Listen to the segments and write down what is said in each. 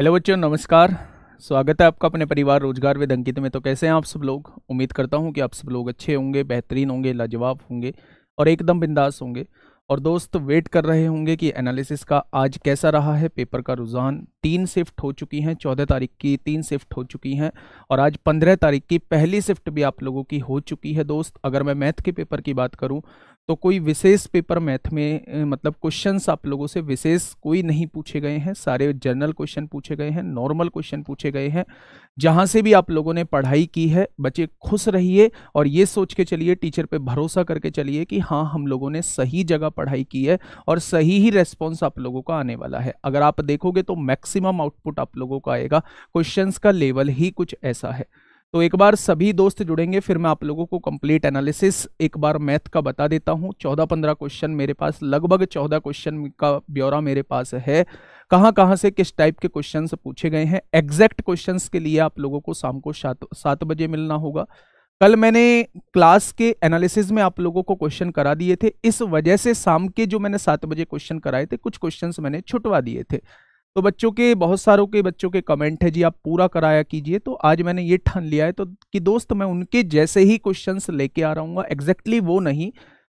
hello बच्चों नमस्कार स्वागत है आपका अपने परिवार रोजगार विद अंकित में तो कैसे हैं आप सब लोग उम्मीद करता हूं कि आप सब लोग अच्छे होंगे बेहतरीन होंगे लाजवाब होंगे और एकदम बिंदास होंगे और दोस्त वेट कर रहे होंगे कि एनालिसिस का आज कैसा रहा है पेपर का रुझान तीन शिफ्ट हो चुकी हैं चौदह तारीख की तीन शिफ्ट हो चुकी हैं और आज पंद्रह तारीख की पहली शिफ्ट भी आप लोगों की हो चुकी है दोस्त अगर मैं मैथ के पेपर की बात करूँ तो कोई विशेष पेपर मैथ में मतलब क्वेश्चंस आप लोगों से विशेष कोई नहीं पूछे गए हैं सारे जनरल क्वेश्चन पूछे गए हैं नॉर्मल क्वेश्चन पूछे गए हैं जहाँ से भी आप लोगों ने पढ़ाई की है बच्चे खुश रहिए और ये सोच के चलिए टीचर पे भरोसा करके चलिए कि हाँ हम लोगों ने सही जगह पढ़ाई की है और सही ही रेस्पॉन्स आप लोगों का आने वाला है अगर आप देखोगे तो मैक्सिमम आउटपुट आप लोगों का आएगा क्वेश्चन का लेवल ही कुछ ऐसा है तो एक बार सभी दोस्त जुड़ेंगे फिर मैं आप लोगों को कंप्लीट एनालिसिस एक बार मैथ का बता देता हूँ चौदह पंद्रह क्वेश्चन मेरे पास लगभग चौदह क्वेश्चन का ब्यौरा मेरे पास है कहाँ कहाँ से किस टाइप के क्वेश्चन पूछे गए हैं एग्जैक्ट क्वेश्चन के लिए आप लोगों को शाम को सात सात बजे मिलना होगा कल मैंने क्लास के एनालिसिस में आप लोगों को क्वेश्चन करा दिए थे इस वजह से शाम के जो मैंने सात बजे क्वेश्चन कराए थे कुछ क्वेश्चंस मैंने छुटवा दिए थे तो बच्चों के बहुत सारों के बच्चों के कमेंट है जी आप पूरा कराया कीजिए तो आज मैंने ये ठान लिया है तो कि दोस्त मैं उनके जैसे ही क्वेश्चन लेके आ रहा हूँ एग्जैक्टली वो नहीं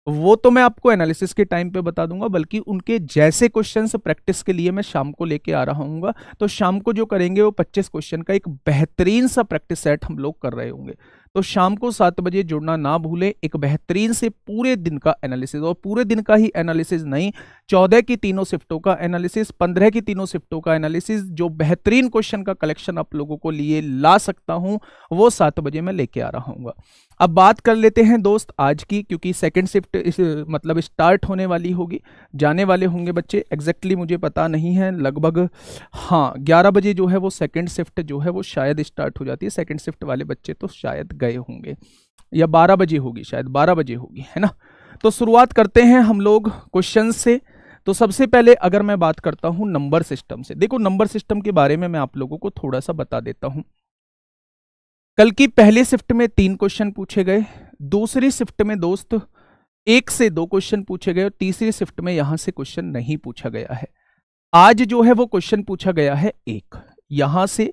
वो तो मैं आपको एनालिसिस के टाइम पे बता दूंगा बल्कि उनके जैसे क्वेश्चंस प्रैक्टिस के लिए मैं शाम को लेके आ रहा हूँ तो शाम को जो करेंगे वो 25 क्वेश्चन का एक बेहतरीन सा प्रैक्टिस सेट हम लोग कर रहे होंगे तो शाम को सात बजे जुड़ना ना भूलें एक बेहतरीन से पूरे दिन का एनालिसिस और पूरे दिन का ही एनालिसिस नहीं चौदह की तीनों शिफ्टों का एनालिसिस पंद्रह की तीनों शिफ्टों का एनालिसिस जो बेहतरीन क्वेश्चन का कलेक्शन आप लोगों को लिए ला सकता हूँ वो सात बजे मैं लेके आ रहा हूँ अब बात कर लेते हैं दोस्त आज की क्योंकि सेकेंड शिफ्ट इस मतलब स्टार्ट होने वाली होगी जाने वाले होंगे बच्चे एग्जैक्टली मुझे पता नहीं है लगभग हाँ ग्यारह बजे जो है वो सेकेंड शिफ्ट जो है वो शायद स्टार्ट हो जाती है सेकेंड शिफ्ट वाले बच्चे तो शायद गए होंगे या बारह बजे होगी शायद बारह बजे होगी है ना तो शुरुआत करते हैं हम लोग क्वेश्चन से तो सबसे पहले अगर मैं बात करता हूं नंबर सिस्टम से देखो नंबर सिस्टम के बारे में मैं आप लोगों को थोड़ा सा बता देता हूं कल की पहले शिफ्ट में तीन क्वेश्चन पूछे गए दूसरी शिफ्ट में दोस्त एक से दो क्वेश्चन पूछे गए और तीसरी शिफ्ट में यहां से क्वेश्चन नहीं पूछा गया है आज जो है वो क्वेश्चन पूछा गया है एक यहां से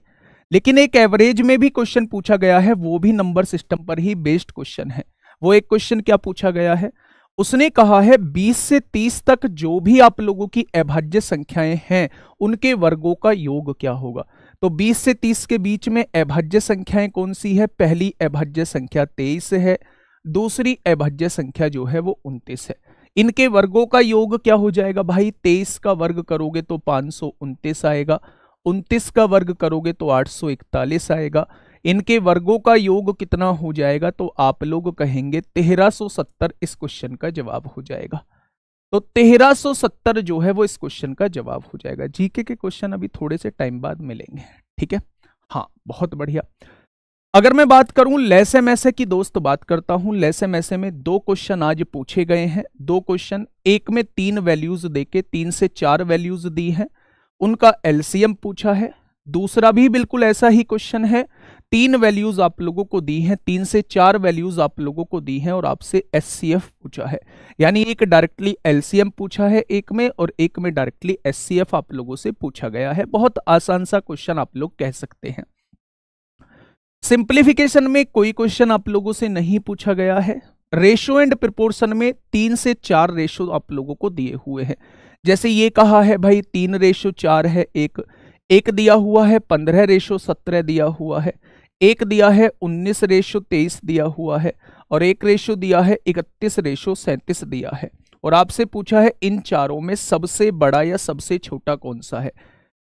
लेकिन एक एवरेज में भी क्वेश्चन पूछा गया है वो भी नंबर सिस्टम पर ही बेस्ड क्वेश्चन है वो एक क्वेश्चन क्या पूछा गया है उसने कहा है 20 से 30 तक जो भी आप लोगों की अभाज्य संख्याएं हैं उनके वर्गों का योग क्या होगा तो 20 से 30 के बीच में अभाज्य संख्याएं कौन सी है पहली अभाज्य संख्या 23 है दूसरी अभाज्य संख्या जो है वो 29 है इनके वर्गों का योग क्या हो जाएगा भाई 23 का वर्ग करोगे तो पांच आएगा उनतीस का वर्ग करोगे तो इकतालीस आएगा इनके वर्गों का योग कितना हो जाएगा तो आप लोग कहेंगे 1370 इस क्वेश्चन का जवाब हो जाएगा तो 1370 जो है वो इस क्वेश्चन का जवाब हो जाएगा जीके के क्वेश्चन अभी थोड़े से टाइम बाद मिलेंगे ठीक है हाँ बहुत बढ़िया अगर मैं बात करूं लेसे मैसे की दोस्त बात करता हूं लेसे मैसे में दो क्वेश्चन आज पूछे गए हैं दो क्वेश्चन एक में तीन वैल्यूज देके तीन से चार वैल्यूज दी हैं उनका एलसीएम पूछा है दूसरा भी बिल्कुल ऐसा ही क्वेश्चन है तीन वैल्यूज आप लोगों को दी हैं तीन से चार वैल्यूज आप लोगों को दी हैं और आपसे एस पूछा है यानी एक डायरेक्टली एलसीएम पूछा है एक में और एक में डायरेक्टली एस आप लोगों से पूछा गया है बहुत आसान सा क्वेश्चन आप लोग कह सकते हैं सिंप्लीफिकेशन में कोई क्वेश्चन आप लोगों से नहीं पूछा गया है रेशो एंड प्रिपोर्शन में तीन से चार रेशो आप लोगों को दिए हुए हैं जैसे ये कहा है भाई तीन रेशो चार है एक एक दिया हुआ है पंद्रह रेशो सत्रह दिया हुआ है एक दिया है उन्नीस रेशो तेईस दिया हुआ है और एक रेशो दिया है इकतीस रेशो सैंतीस दिया है और आपसे पूछा है इन चारों में सबसे बड़ा या सबसे छोटा कौन सा है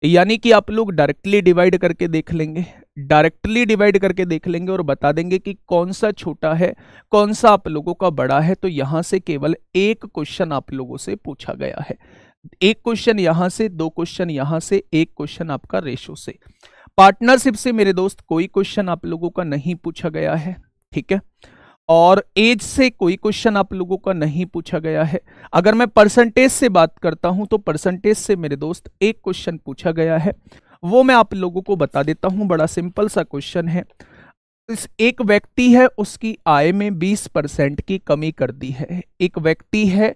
यानी कि आप लोग डायरेक्टली डिवाइड करके देख लेंगे डायरेक्टली डिवाइड करके देख लेंगे और बता देंगे कि कौन सा छोटा है कौन सा आप लोगों का बड़ा है तो यहां से केवल एक क्वेश्चन आप लोगों से पूछा गया है एक क्वेश्चन यहां से दो क्वेश्चन यहां से एक क्वेश्चन आपका रेशो से पार्टनरशिप से मेरे दोस्त कोई क्वेश्चन आप लोगों का नहीं पूछा गया है ठीक है और एज से कोई क्वेश्चन आप लोगों का नहीं पूछा गया है अगर मैं परसेंटेज से बात करता हूं तो परसेंटेज से मेरे दोस्त एक क्वेश्चन पूछा गया है वो मैं आप लोगों को बता देता हूं बड़ा सिंपल सा क्वेश्चन है इस एक व्यक्ति है उसकी आय में 20 परसेंट की कमी कर दी है एक व्यक्ति है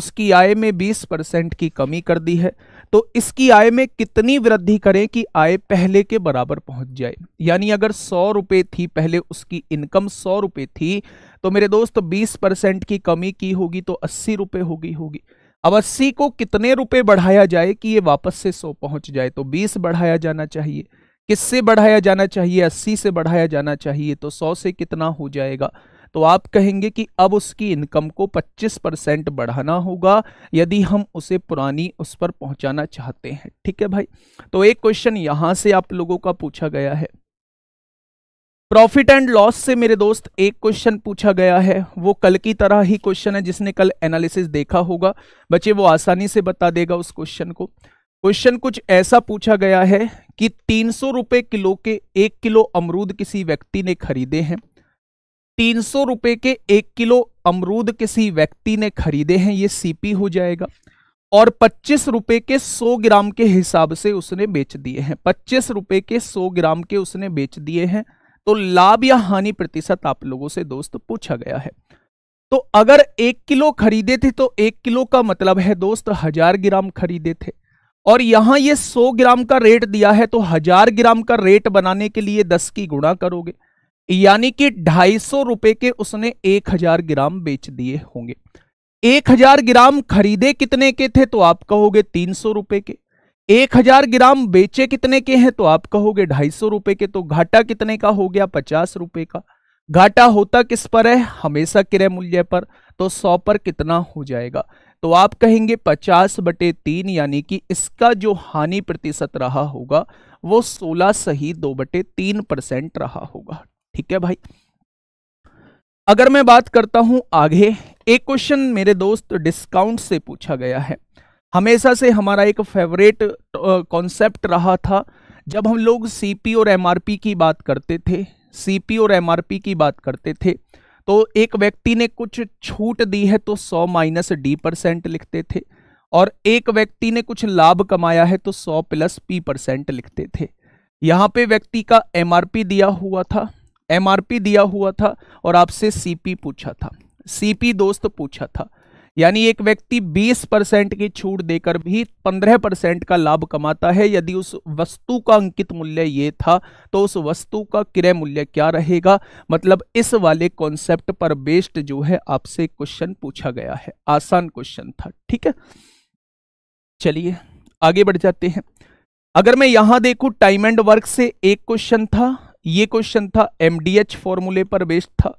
उसकी आय में 20 परसेंट की कमी कर दी है तो इसकी आय में कितनी वृद्धि करें कि आय पहले के बराबर पहुंच जाए यानी अगर सौ रुपए थी पहले उसकी इनकम सौ रुपए थी तो मेरे दोस्त बीस परसेंट की कमी की होगी तो अस्सी रुपए होगी होगी अब अस्सी को कितने रुपए बढ़ाया जाए कि ये वापस से सौ पहुंच जाए तो बीस बढ़ाया जाना चाहिए किससे बढ़ाया जाना चाहिए अस्सी से बढ़ाया जाना चाहिए तो सौ से कितना हो जाएगा तो आप कहेंगे कि अब उसकी इनकम को 25 परसेंट बढ़ाना होगा यदि हम उसे पुरानी उस पर पहुंचाना चाहते हैं ठीक है भाई तो एक क्वेश्चन यहां से आप लोगों का पूछा गया है प्रॉफिट एंड लॉस से मेरे दोस्त एक क्वेश्चन पूछा गया है वो कल की तरह ही क्वेश्चन है जिसने कल एनालिसिस देखा होगा बच्चे वो आसानी से बता देगा उस क्वेश्चन को क्वेश्चन कुछ ऐसा पूछा गया है कि तीन सौ रुपए किलो के एक किलो अमरूद किसी व्यक्ति ने खरीदे हैं तीन सौ रुपए के एक किलो अमरूद किसी व्यक्ति ने खरीदे हैं ये सीपी हो जाएगा और पच्चीस रुपए के सौ ग्राम के हिसाब से उसने बेच दिए हैं पच्चीस रुपए के सौ ग्राम के उसने बेच दिए हैं तो लाभ या हानि प्रतिशत आप लोगों से दोस्त पूछा गया है तो अगर एक किलो खरीदे थे तो एक किलो का मतलब है दोस्त हजार ग्राम खरीदे थे और यहां ये सौ ग्राम का रेट दिया है तो हजार ग्राम का रेट बनाने के लिए दस की गुणा करोगे यानी कि ढाई सौ रुपए के उसने एक हजार ग्राम बेच दिए होंगे एक हजार ग्राम खरीदे कितने के थे तो आप कहोगे तीन सौ रुपए के एक हजार ग्राम बेचे कितने के हैं तो आप कहोगे ढाई सौ रुपए के तो घाटा कितने का हो गया पचास रुपए का घाटा होता किस पर है हमेशा किराय मूल्य पर तो सौ पर कितना हो जाएगा तो आप कहेंगे पचास बटे तीन यानी कि इसका जो हानि प्रतिशत रहा होगा वो सोलह सही दो बटे तीन परसेंट रहा होगा ठीक है भाई अगर मैं बात करता हूं आगे एक क्वेश्चन मेरे दोस्त डिस्काउंट से पूछा गया है हमेशा से हमारा एक फेवरेट कॉन्सेप्ट रहा था जब हम लोग सीपी और एमआरपी की बात करते थे सीपी और एमआरपी की बात करते थे तो एक व्यक्ति ने कुछ छूट दी है तो 100 माइनस डी परसेंट लिखते थे और एक व्यक्ति ने कुछ लाभ कमाया है तो 100 प्लस पी परसेंट लिखते थे यहाँ पे व्यक्ति का एमआरपी दिया हुआ था एमआरपी दिया हुआ था और आपसे सीपी पूछा था सीपी दोस्त पूछा था यानी एक व्यक्ति 20 परसेंट की छूट देकर भी 15 परसेंट का लाभ कमाता है यदि उस वस्तु का अंकित मूल्य ये था तो उस वस्तु का क्रय मूल्य क्या रहेगा मतलब इस वाले कॉन्सेप्ट पर बेस्ड जो है आपसे क्वेश्चन पूछा गया है आसान क्वेश्चन था ठीक है चलिए आगे बढ़ जाते हैं अगर मैं यहां देखू टाइम एंड वर्क से एक क्वेश्चन था ये क्वेश्चन था एम डी एच फॉर्मूले पर बेस्ड था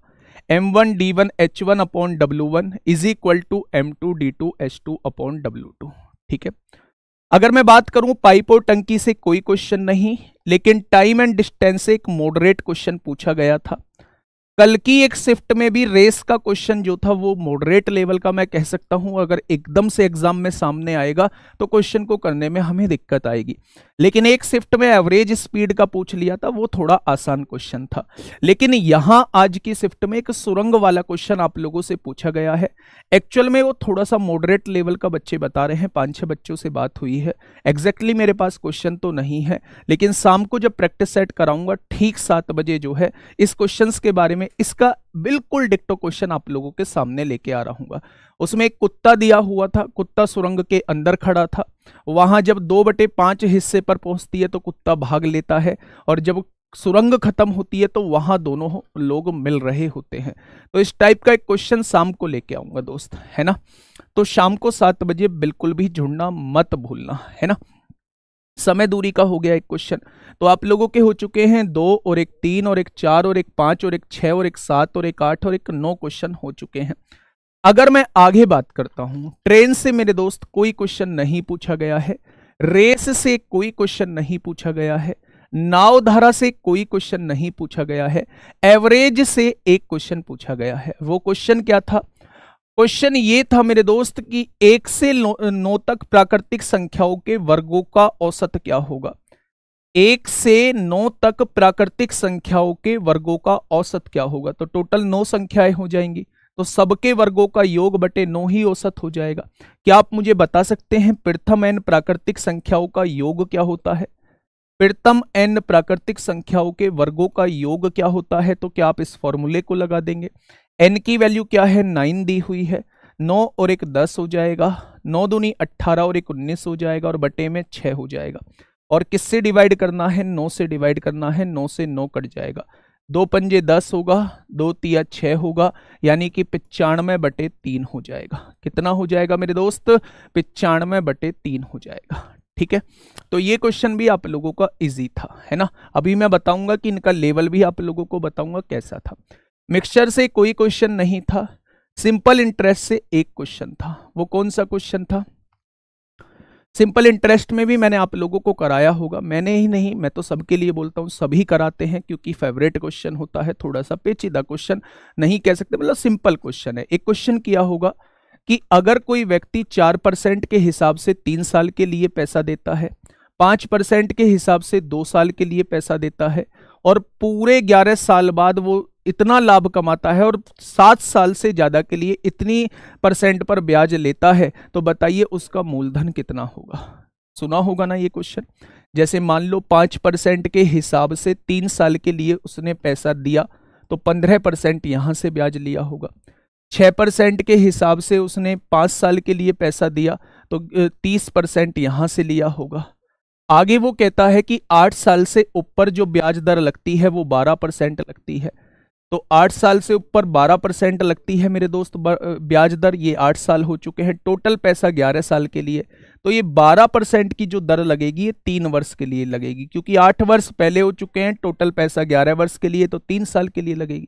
M one D one H one upon W one is equal to M two D two H two upon W two ठीक है अगर मैं बात करूं पाइप और टंकी से कोई क्वेश्चन नहीं लेकिन टाइम एंड डिस्टेंस से एक मॉडरेट क्वेश्चन पूछा गया था कल की एक शिफ्ट में भी रेस का क्वेश्चन जो था वो मॉडरेट लेवल का मैं कह सकता हूं अगर एकदम से एग्जाम में सामने आएगा तो क्वेश्चन को करने में हमें दिक्कत आएगी लेकिन एक शिफ्ट में एवरेज स्पीड का पूछ लिया था वो थोड़ा आसान क्वेश्चन था लेकिन यहां आज की शिफ्ट में एक सुरंग वाला क्वेश्चन आप लोगों से पूछा गया है एक्चुअल में वो थोड़ा सा मॉडरेट लेवल का बच्चे बता रहे हैं पांच छह बच्चों से बात हुई है एग्जैक्टली exactly मेरे पास क्वेश्चन तो नहीं है लेकिन शाम को जब प्रैक्टिस सेट कराऊंगा ठीक सात बजे जो है इस क्वेश्चन के बारे में इसका बिल्कुल डिक्टो क्वेश्चन आप लोगों के सामने लेके आ रहा उसमें एक कुत्ता दिया हुआ था कुत्ता सुरंग के अंदर खड़ा था वहां जब दो बटे पांच हिस्से पर पहुंचती है तो कुत्ता भाग लेता है और जब सुरंग खत्म होती है तो वहां दोनों लोग मिल रहे होते हैं तो इस टाइप का एक क्वेश्चन शाम को लेके आऊंगा दोस्त है ना तो शाम को सात बजे बिल्कुल भी जुड़ना मत भूलना है ना समय दूरी का हो गया एक क्वेश्चन तो आप लोगों के हो चुके हैं दो और एक तीन और एक चार और एक पांच और एक छः और एक सात और एक आठ और एक नौ क्वेश्चन हो चुके हैं अगर मैं आगे बात करता हूं ट्रेन से मेरे दोस्त कोई क्वेश्चन नहीं पूछा गया है रेस से कोई क्वेश्चन नहीं पूछा गया है नाव धारा से कोई क्वेश्चन नहीं पूछा गया है एवरेज से एक क्वेश्चन पूछा गया है वो क्वेश्चन क्या था क्वेश्चन ये था मेरे दोस्त कि एक से नौ तक प्राकृतिक संख्याओं के वर्गों का औसत क्या होगा एक से नौ तक प्राकृतिक संख्याओं के वर्गों का औसत क्या होगा तो टोटल नौ संख्याएं हो जाएंगी तो सबके वर्गों का योग बटे नौ ही औसत हो जाएगा क्या आप मुझे बता सकते हैं प्रथम एन प्राकृतिक संख्याओं का योग क्या होता है प्रथम एन प्राकृतिक संख्याओं के वर्गों का योग क्या होता है तो क्या आप इस फॉर्मूले को लगा देंगे एन की वैल्यू क्या है नाइन दी हुई है नौ और एक दस हो जाएगा नौ दूनी अट्ठारह और एक उन्नीस हो जाएगा और बटे में छः हो जाएगा और किससे डिवाइड करना है नौ से डिवाइड करना है नौ से नौ कट जाएगा दो पंजे दस होगा दो तिया छः होगा यानी कि पचानवे बटे तीन हो जाएगा कितना हो जाएगा मेरे दोस्त पचानवे बटे तीन हो जाएगा ठीक है तो ये क्वेश्चन भी आप लोगों का इजी था है ना अभी मैं बताऊंगा कि इनका लेवल भी आप लोगों को बताऊंगा कैसा था मिक्सचर से कोई क्वेश्चन नहीं था सिंपल इंटरेस्ट से एक क्वेश्चन था वो कौन सा क्वेश्चन था सिंपल इंटरेस्ट में भी मैंने आप लोगों को कराया होगा मैंने ही नहीं मैं तो सबके लिए बोलता हूँ सभी कराते हैं क्योंकि फेवरेट क्वेश्चन होता है थोड़ा सा पेचीदा क्वेश्चन नहीं कह सकते मतलब सिंपल क्वेश्चन है एक क्वेश्चन किया होगा कि अगर कोई व्यक्ति चार परसेंट के हिसाब से तीन साल के लिए पैसा देता है पाँच परसेंट के हिसाब से दो साल के लिए पैसा देता है और पूरे ग्यारह साल बाद वो इतना लाभ कमाता है और सात साल से ज़्यादा के लिए इतनी परसेंट पर ब्याज लेता है तो बताइए उसका मूलधन कितना होगा सुना होगा ना ये क्वेश्चन जैसे मान लो पांच परसेंट के हिसाब से तीन साल के लिए उसने पैसा दिया तो पंद्रह परसेंट यहां से ब्याज लिया होगा छह परसेंट के हिसाब से उसने पांच साल के लिए पैसा दिया तो तीस परसेंट यहां से लिया होगा आगे वो कहता है कि आठ साल से ऊपर जो ब्याज दर लगती है वो बारह परसेंट लगती है तो आठ साल से ऊपर बारह परसेंट लगती है मेरे दोस्त ब्याज दर ये आठ साल हो चुके हैं टोटल पैसा ग्यारह साल के लिए तो ये बारह परसेंट की जो दर लगेगी ये तीन वर्ष के लिए लगेगी क्योंकि आठ वर्ष पहले हो चुके हैं टोटल पैसा ग्यारह वर्ष के लिए तो तीन साल के लिए लगेगी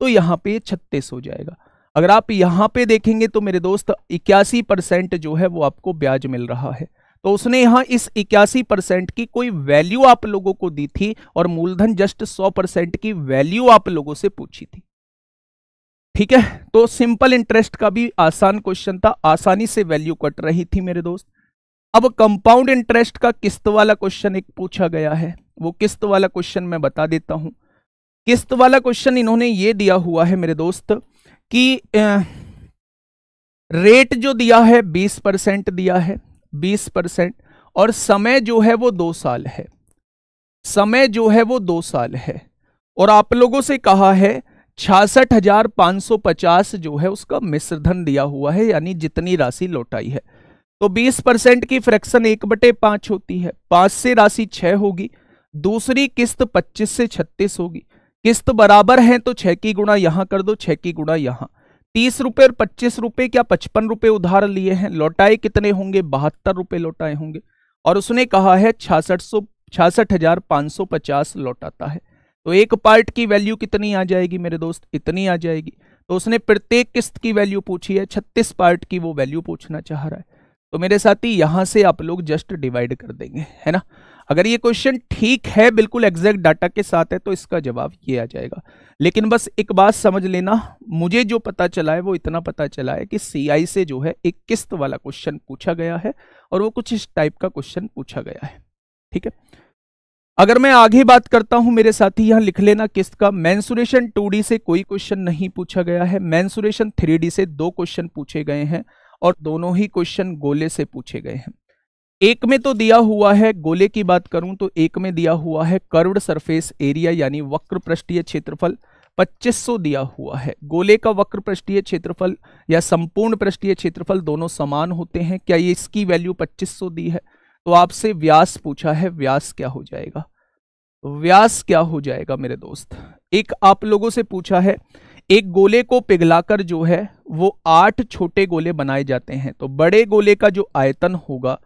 तो यहाँ पे छत्तीस हो जाएगा अगर आप यहाँ पे देखेंगे तो मेरे दोस्त इक्यासी परसेंट जो है वो आपको ब्याज मिल रहा है तो उसने यहां इस इक्यासी परसेंट की कोई वैल्यू आप लोगों को दी थी और मूलधन जस्ट सौ परसेंट की वैल्यू आप लोगों से पूछी थी ठीक है तो सिंपल इंटरेस्ट का भी आसान क्वेश्चन था आसानी से वैल्यू कट रही थी मेरे दोस्त अब कंपाउंड इंटरेस्ट का किस्त वाला क्वेश्चन एक पूछा गया है वो किस्त वाला क्वेश्चन मैं बता देता हूं किस्त वाला क्वेश्चन इन्होंने ये दिया हुआ है मेरे दोस्त कि रेट जो दिया है बीस परसेंट दिया है बीस परसेंट और समय जो है वो दो साल है समय जो है वो दो साल है और आप लोगों से कहा है छियासठ हजार पाँच सौ पचास जो है उसका मिश्रधन दिया हुआ है यानी जितनी राशि लौटाई है तो बीस परसेंट की फ्रैक्शन एक बटे पांच होती है पांच से राशि छह होगी दूसरी किस्त पच्चीस से छत्तीस होगी किस्त बराबर है तो छह की गुणा यहां कर दो छह की गुणा यहां तीस रुपए और पच्चीस रुपए क्या पचपन रुपए उधार लिए हैं लौटाए कितने होंगे बहत्तर रुपए लौटाए होंगे और उसने कहा है छियासठ सौ छियासठ हजार पाँच सौ पचास लौटाता है तो एक पार्ट की वैल्यू कितनी आ जाएगी मेरे दोस्त इतनी आ जाएगी तो उसने प्रत्येक किस्त की वैल्यू पूछी है छत्तीस पार्ट की वो वैल्यू पूछना चाह रहा है तो मेरे साथी यहाँ से आप लोग जस्ट डिवाइड कर देंगे है ना अगर ये क्वेश्चन ठीक है बिल्कुल एग्जैक्ट डाटा के साथ है तो इसका जवाब ये आ जाएगा लेकिन बस एक बात समझ लेना मुझे जो पता चला है वो इतना पता चला है कि सी से जो है एक किस्त वाला क्वेश्चन पूछा गया है और वो कुछ इस टाइप का क्वेश्चन पूछा गया है ठीक है अगर मैं आगे बात करता हूं मेरे साथी यहां लिख लेना किस्त का मैंसुरेशन टू से कोई क्वेश्चन नहीं पूछा गया है मैंसुरेशन थ्री से दो क्वेश्चन पूछे गए हैं और दोनों ही क्वेश्चन गोले से पूछे गए हैं एक में तो दिया हुआ है गोले की बात करूं तो एक में दिया हुआ है कर्व्ड सरफेस एरिया यानी वक्र पृष्ठीय क्षेत्रफल 2500 दिया हुआ है गोले का वक्र पृष्ठीय क्षेत्रफल या संपूर्ण पृष्ठीय क्षेत्रफल दोनों समान होते हैं क्या ये इसकी वैल्यू 2500 दी है तो आपसे व्यास पूछा है व्यास क्या हो जाएगा व्यास क्या हो जाएगा मेरे दोस्त एक आप लोगों से पूछा है एक गोले को पिघलाकर जो है वो आठ छोटे गोले बनाए जाते हैं तो बड़े गोले का जो आयतन होगा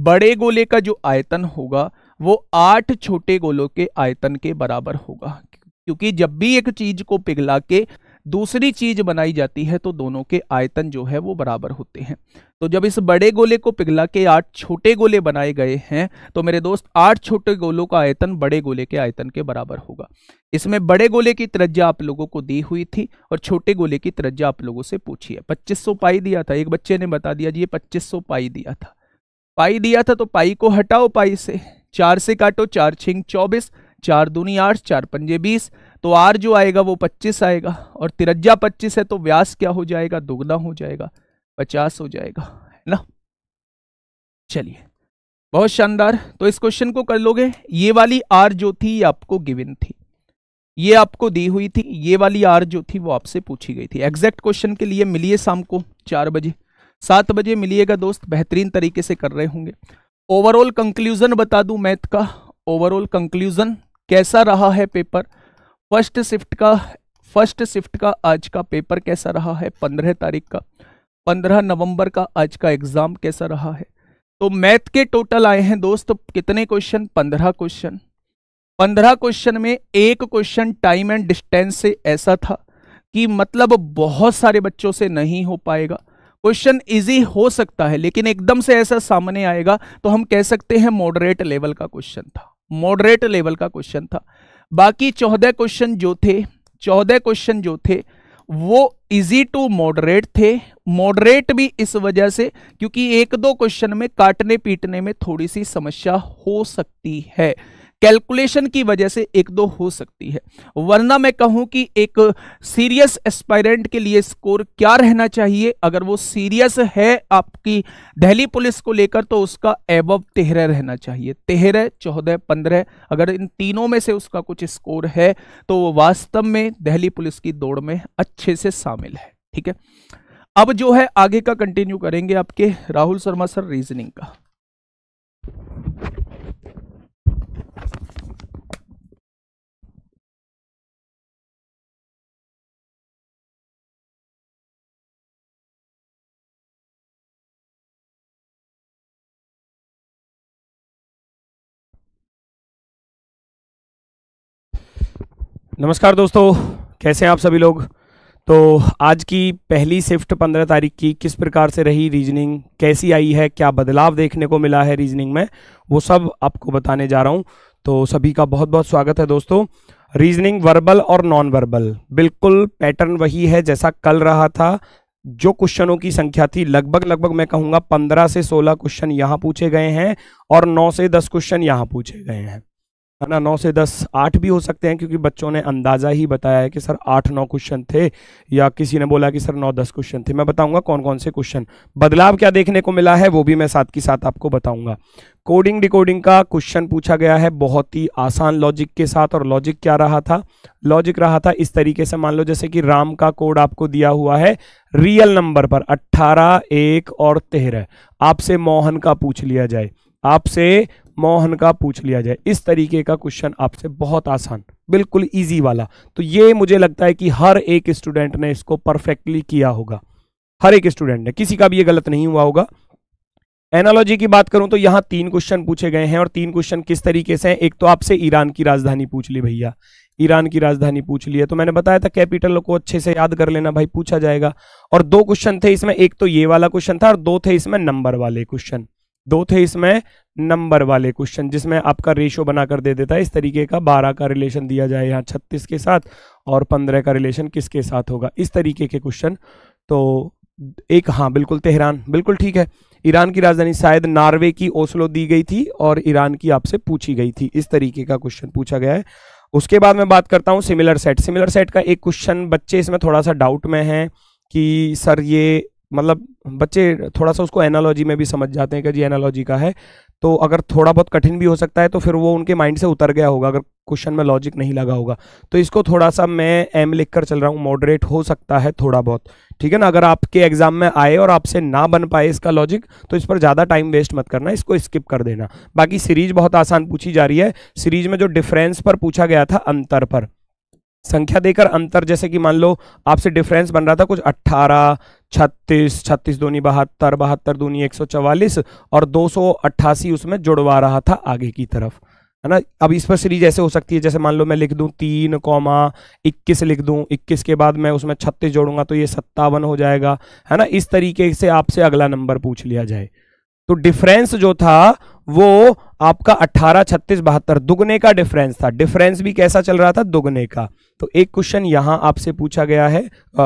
बड़े गोले का जो आयतन होगा वो आठ छोटे गोलों के आयतन के बराबर होगा क्योंकि जब भी एक चीज को पिघला के दूसरी चीज बनाई जाती है तो दोनों के आयतन जो है वो बराबर होते हैं तो जब इस बड़े गोले को पिघला के आठ छोटे गोले बनाए गए हैं तो मेरे दोस्त आठ छोटे गोलों का आयतन बड़े गोले के आयतन के बराबर होगा इसमें बड़े गोले की त्रिज्या आप लोगों को दी हुई थी और छोटे गोले की त्रिज्या आप लोगों से पूछी है पच्चीस पाई दिया था एक बच्चे ने बता दिया जी ये पच्चीस पाई दिया था पाई दिया था तो पाई को हटाओ पाई से चार से काटो चार छिंग चौबीस चार दूनी आठ चार पंजे बीस तो आर जो आएगा वो पच्चीस आएगा और तिरज्जा पच्चीस है तो व्यास क्या हो जाएगा दुगना हो जाएगा पचास हो जाएगा है ना चलिए बहुत शानदार तो इस क्वेश्चन को कर लोगे ये वाली आर जो थी ये आपको गिविन थी ये आपको दी हुई थी ये वाली आर जो थी वो आपसे पूछी गई थी एग्जैक्ट क्वेश्चन के लिए मिलिए शाम को चार बजे सात बजे मिलिएगा दोस्त बेहतरीन तरीके से कर रहे होंगे ओवरऑल कंक्लूजन बता दूं मैथ का ओवरऑल कंक्लूजन कैसा रहा है पेपर फर्स्ट शिफ्ट का फर्स्ट शिफ्ट का आज का पेपर कैसा रहा है पंद्रह तारीख का पंद्रह नवंबर का आज का एग्ज़ाम कैसा रहा है तो मैथ के टोटल आए हैं दोस्त तो कितने क्वेश्चन पंद्रह क्वेश्चन पंद्रह क्वेश्चन में एक क्वेश्चन टाइम एंड डिस्टेंस से ऐसा था कि मतलब बहुत सारे बच्चों से नहीं हो पाएगा क्वेश्चन इजी हो सकता है लेकिन एकदम से ऐसा सामने आएगा तो हम कह सकते हैं मॉडरेट लेवल का क्वेश्चन था मॉडरेट लेवल का क्वेश्चन था बाकी चौदह क्वेश्चन जो थे चौदह क्वेश्चन जो थे वो इजी टू मॉडरेट थे मॉडरेट भी इस वजह से क्योंकि एक दो क्वेश्चन में काटने पीटने में थोड़ी सी समस्या हो सकती है कैलकुलेशन की वजह से एक दो हो सकती है वरना मैं कहूं कि एक सीरियस एस्पायरेंट के लिए स्कोर क्या रहना चाहिए अगर वो सीरियस है आपकी दिल्ली पुलिस को लेकर तो उसका एबव तेरह रहना चाहिए तेरह चौदह पंद्रह अगर इन तीनों में से उसका कुछ स्कोर है तो वो वास्तव में दिल्ली पुलिस की दौड़ में अच्छे से शामिल है ठीक है अब जो है आगे का कंटिन्यू करेंगे आपके राहुल शर्मा सर रीजनिंग का नमस्कार दोस्तों कैसे हैं आप सभी लोग तो आज की पहली शिफ्ट पंद्रह तारीख की किस प्रकार से रही रीजनिंग कैसी आई है क्या बदलाव देखने को मिला है रीजनिंग में वो सब आपको बताने जा रहा हूँ तो सभी का बहुत बहुत स्वागत है दोस्तों रीजनिंग वर्बल और नॉन वर्बल बिल्कुल पैटर्न वही है जैसा कल रहा था जो क्वेश्चनों की संख्या थी लगभग लगभग मैं कहूँगा पंद्रह से सोलह क्वेश्चन यहाँ पूछे गए हैं और नौ से दस क्वेश्चन यहाँ पूछे गए हैं है ना नौ से दस आठ भी हो सकते हैं क्योंकि बच्चों ने अंदाज़ा ही बताया है कि सर आठ नौ क्वेश्चन थे या किसी ने बोला कि सर नौ दस क्वेश्चन थे मैं बताऊंगा कौन कौन से क्वेश्चन बदलाव क्या देखने को मिला है वो भी मैं साथ के साथ आपको बताऊंगा कोडिंग डिकोडिंग का क्वेश्चन पूछा गया है बहुत ही आसान लॉजिक के साथ और लॉजिक क्या रहा था लॉजिक रहा था इस तरीके से मान लो जैसे कि राम का कोड आपको दिया हुआ है रियल नंबर पर अट्ठारह एक और तेरह आपसे मोहन का पूछ लिया जाए आपसे मोहन का पूछ लिया जाए इस तरीके का क्वेश्चन आपसे बहुत आसान बिल्कुल इजी वाला तो ये मुझे लगता है कि हर एक स्टूडेंट ने इसको परफेक्टली किया होगा हर एक स्टूडेंट ने किसी का भी ये गलत नहीं हुआ होगा एनालॉजी की बात करूं तो यहाँ तीन क्वेश्चन पूछे गए हैं और तीन क्वेश्चन किस तरीके से हैं एक तो आपसे ईरान की राजधानी पूछ ली भैया ईरान की राजधानी पूछ ली है तो मैंने बताया था कैपिटल को अच्छे से याद कर लेना भाई पूछा जाएगा और दो क्वेश्चन थे इसमें एक तो ये वाला क्वेश्चन था और दो थे इसमें नंबर वाले क्वेश्चन दो थे इसमें नंबर वाले क्वेश्चन जिसमें आपका रेशो बनाकर दे देता है इस तरीके का बारह का रिलेशन दिया जाए यहाँ छत्तीस के साथ और पंद्रह का रिलेशन किसके साथ होगा इस तरीके के क्वेश्चन तो एक हाँ बिल्कुल तेहरान बिल्कुल ठीक है ईरान की राजधानी शायद नार्वे की ओसलो दी गई थी और ईरान की आपसे पूछी गई थी इस तरीके का क्वेश्चन पूछा गया है उसके बाद मैं बात करता हूँ सिमिलर सेट सिमिलर सेट का एक क्वेश्चन बच्चे इसमें थोड़ा सा डाउट में है कि सर ये मतलब बच्चे थोड़ा सा उसको एनालॉजी में भी समझ जाते हैं कि जी एनालॉजी का है तो अगर थोड़ा बहुत कठिन भी हो सकता है तो फिर वो उनके माइंड से उतर गया होगा अगर क्वेश्चन में लॉजिक नहीं लगा होगा तो इसको थोड़ा सा मैं एम लिख कर चल रहा हूँ मॉडरेट हो सकता है थोड़ा बहुत ठीक है ना अगर आपके एग्जाम में आए और आपसे ना बन पाए इसका लॉजिक तो इस पर ज़्यादा टाइम वेस्ट मत करना इसको स्किप कर देना बाकी सीरीज बहुत आसान पूछी जा रही है सीरीज में जो डिफ्रेंस पर पूछा गया था अंतर पर संख्या देकर अंतर जैसे कि मान लो आपसे डिफरेंस बन रहा था कुछ 18, 36, 36 दूनी बहत्तर बहत्तर दूनी 144 और 288 उसमें जुड़वा रहा था आगे की तरफ है ना अब इस पर सीरीज ऐसे हो सकती है जैसे मान लो मैं लिख दूं तीन कॉमा इक्कीस लिख दूं इक्कीस के बाद मैं उसमें छत्तीस जोड़ूंगा तो ये सत्तावन हो जाएगा है ना इस तरीके से आपसे अगला नंबर पूछ लिया जाए तो डिफरेंस जो था वो आपका अट्ठारह छत्तीस बहत्तर दुगने का डिफरेंस था डिफरेंस भी कैसा चल रहा था दुगने का तो एक क्वेश्चन यहाँ आपसे पूछा गया है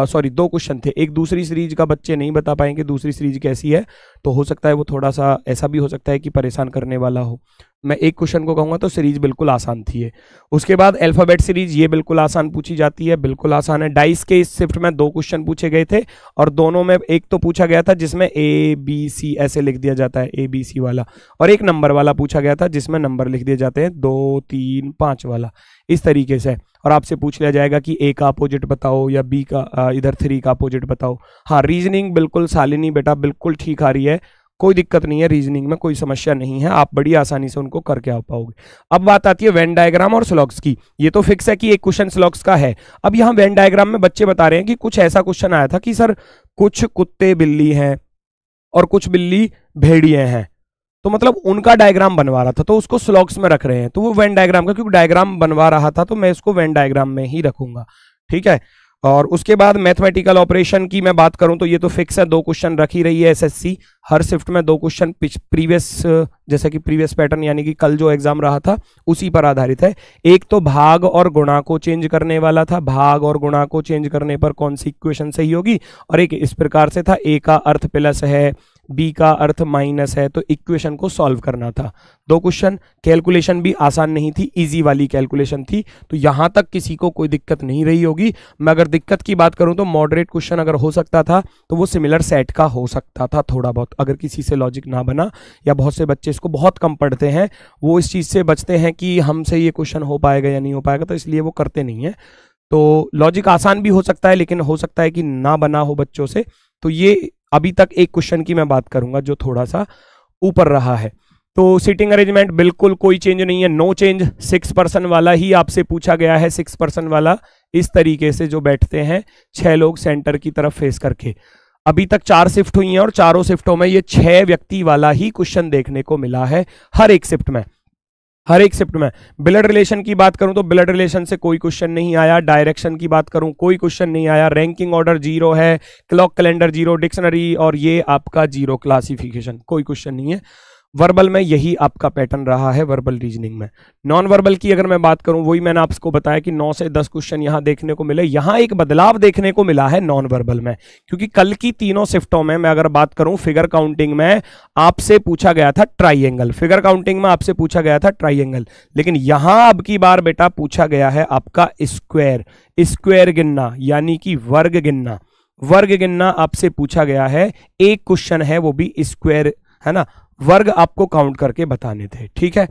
सॉरी दो क्वेश्चन थे एक दूसरी सीरीज का बच्चे नहीं बता पाएंगे दूसरी सीरीज कैसी है तो हो सकता है वो थोड़ा सा ऐसा भी हो सकता है कि परेशान करने वाला हो मैं एक क्वेश्चन को कहूँगा तो सीरीज बिल्कुल आसान थी है उसके बाद अल्फ़ाबेट सीरीज ये बिल्कुल आसान पूछी जाती है बिल्कुल आसान है डाइस के इस शिफ्ट में दो क्वेश्चन पूछे गए थे और दोनों में एक तो पूछा गया था जिसमें ए बी सी ऐसे लिख दिया जाता है ए बी सी वाला और एक नंबर वाला पूछा गया था जिसमें नंबर लिख दिए जाते हैं दो तीन पाँच वाला इस तरीके से और आपसे पूछ लिया जाएगा कि ए का अपोजिट बताओ या बी का इधर थ्री का अपोजिट बताओ हाँ रीजनिंग बिल्कुल सालिनी बेटा बिल्कुल ठीक आ रही है कोई दिक्कत नहीं है रीजनिंग में कोई समस्या नहीं है आप बड़ी आसानी से उनको करके आ पाओगे अब बात आती है वैन डायग्राम और स्लॉग्स की ये तो फिक्स है कि एक क्वेश्चन स्लॉग्स का है अब यहाँ वेन डायग्राम में बच्चे बता रहे हैं कि कुछ ऐसा क्वेश्चन आया था कि सर कुछ कुत्ते बिल्ली हैं और कुछ बिल्ली भेड़िए हैं तो मतलब उनका डायग्राम बनवा रहा था तो उसको स्लॉक्स में रख रहे हैं तो वो वेन डायग्राम का क्योंकि डायग्राम बनवा रहा था तो मैं इसको वेन डायग्राम में ही रखूंगा ठीक है और उसके बाद मैथमेटिकल ऑपरेशन की मैं बात करूं तो ये तो फिक्स है दो क्वेश्चन रखी रही है एसएससी हर शिफ्ट में दो क्वेश्चन प्रीवियस जैसे कि प्रीवियस पैटर्न यानी कि कल जो एग्जाम रहा था उसी पर आधारित है एक तो भाग और गुणा को चेंज करने वाला था भाग और गुणा को चेंज करने पर कौन सी इक्वेशन सही होगी और एक इस प्रकार से था ए का अर्थ प्लस है बी का अर्थ माइनस है तो इक्वेशन को सॉल्व करना था दो क्वेश्चन कैलकुलेशन भी आसान नहीं थी इजी वाली कैलकुलेशन थी तो यहाँ तक किसी को कोई दिक्कत नहीं रही होगी मैं अगर दिक्कत की बात करूँ तो मॉडरेट क्वेश्चन अगर हो सकता था तो वो सिमिलर सेट का हो सकता था थोड़ा बहुत अगर किसी से लॉजिक ना बना या बहुत से बच्चे इसको बहुत कम पढ़ते हैं वो इस चीज़ से बचते हैं कि हमसे ये क्वेश्चन हो पाएगा या नहीं हो पाएगा तो इसलिए वो करते नहीं है तो लॉजिक आसान भी हो सकता है लेकिन हो सकता है कि ना बना हो बच्चों से तो ये अभी तक एक क्वेश्चन की मैं बात करूंगा जो थोड़ा सा ऊपर रहा है तो सीटिंग अरेंजमेंट बिल्कुल कोई चेंज नहीं है नो चेंज सिक्स पर्सन वाला ही आपसे पूछा गया है सिक्स पर्सन वाला इस तरीके से जो बैठते हैं छह लोग सेंटर की तरफ फेस करके अभी तक चार शिफ्ट हुई हैं और चारों शिफ्टों में ये छह व्यक्ति वाला ही क्वेश्चन देखने को मिला है हर एक शिफ्ट में हर एक शिफ्ट में ब्लड रिलेशन की बात करूं तो ब्लड रिलेशन से कोई क्वेश्चन नहीं आया डायरेक्शन की बात करूं कोई क्वेश्चन नहीं आया रैंकिंग ऑर्डर जीरो है क्लॉक कैलेंडर जीरो डिक्शनरी और ये आपका जीरो क्लासिफिकेशन कोई क्वेश्चन नहीं है वर्बल में यही आपका पैटर्न रहा है वर्बल रीजनिंग में नॉन वर्बल की अगर मैं बात करूं वही मैंने आपको बताया कि 9 से 10 क्वेश्चन यहां देखने को मिले यहां एक बदलाव देखने को मिला है नॉन वर्बल में क्योंकि कल की तीनों शिफ्टों में मैं अगर बात करूं फिगर काउंटिंग में आपसे पूछा गया था ट्राइंगल फिगर काउंटिंग में आपसे पूछा गया था ट्राइंगल लेकिन यहां अब की बार बेटा पूछा गया है आपका स्क्वेयर स्क्वेयर गिनना यानी कि वर्ग गिनना वर्ग गिनना आपसे पूछा गया है एक क्वेश्चन है वो भी स्क्वेयर है ना वर्ग आपको काउंट करके बताने थे ठीक है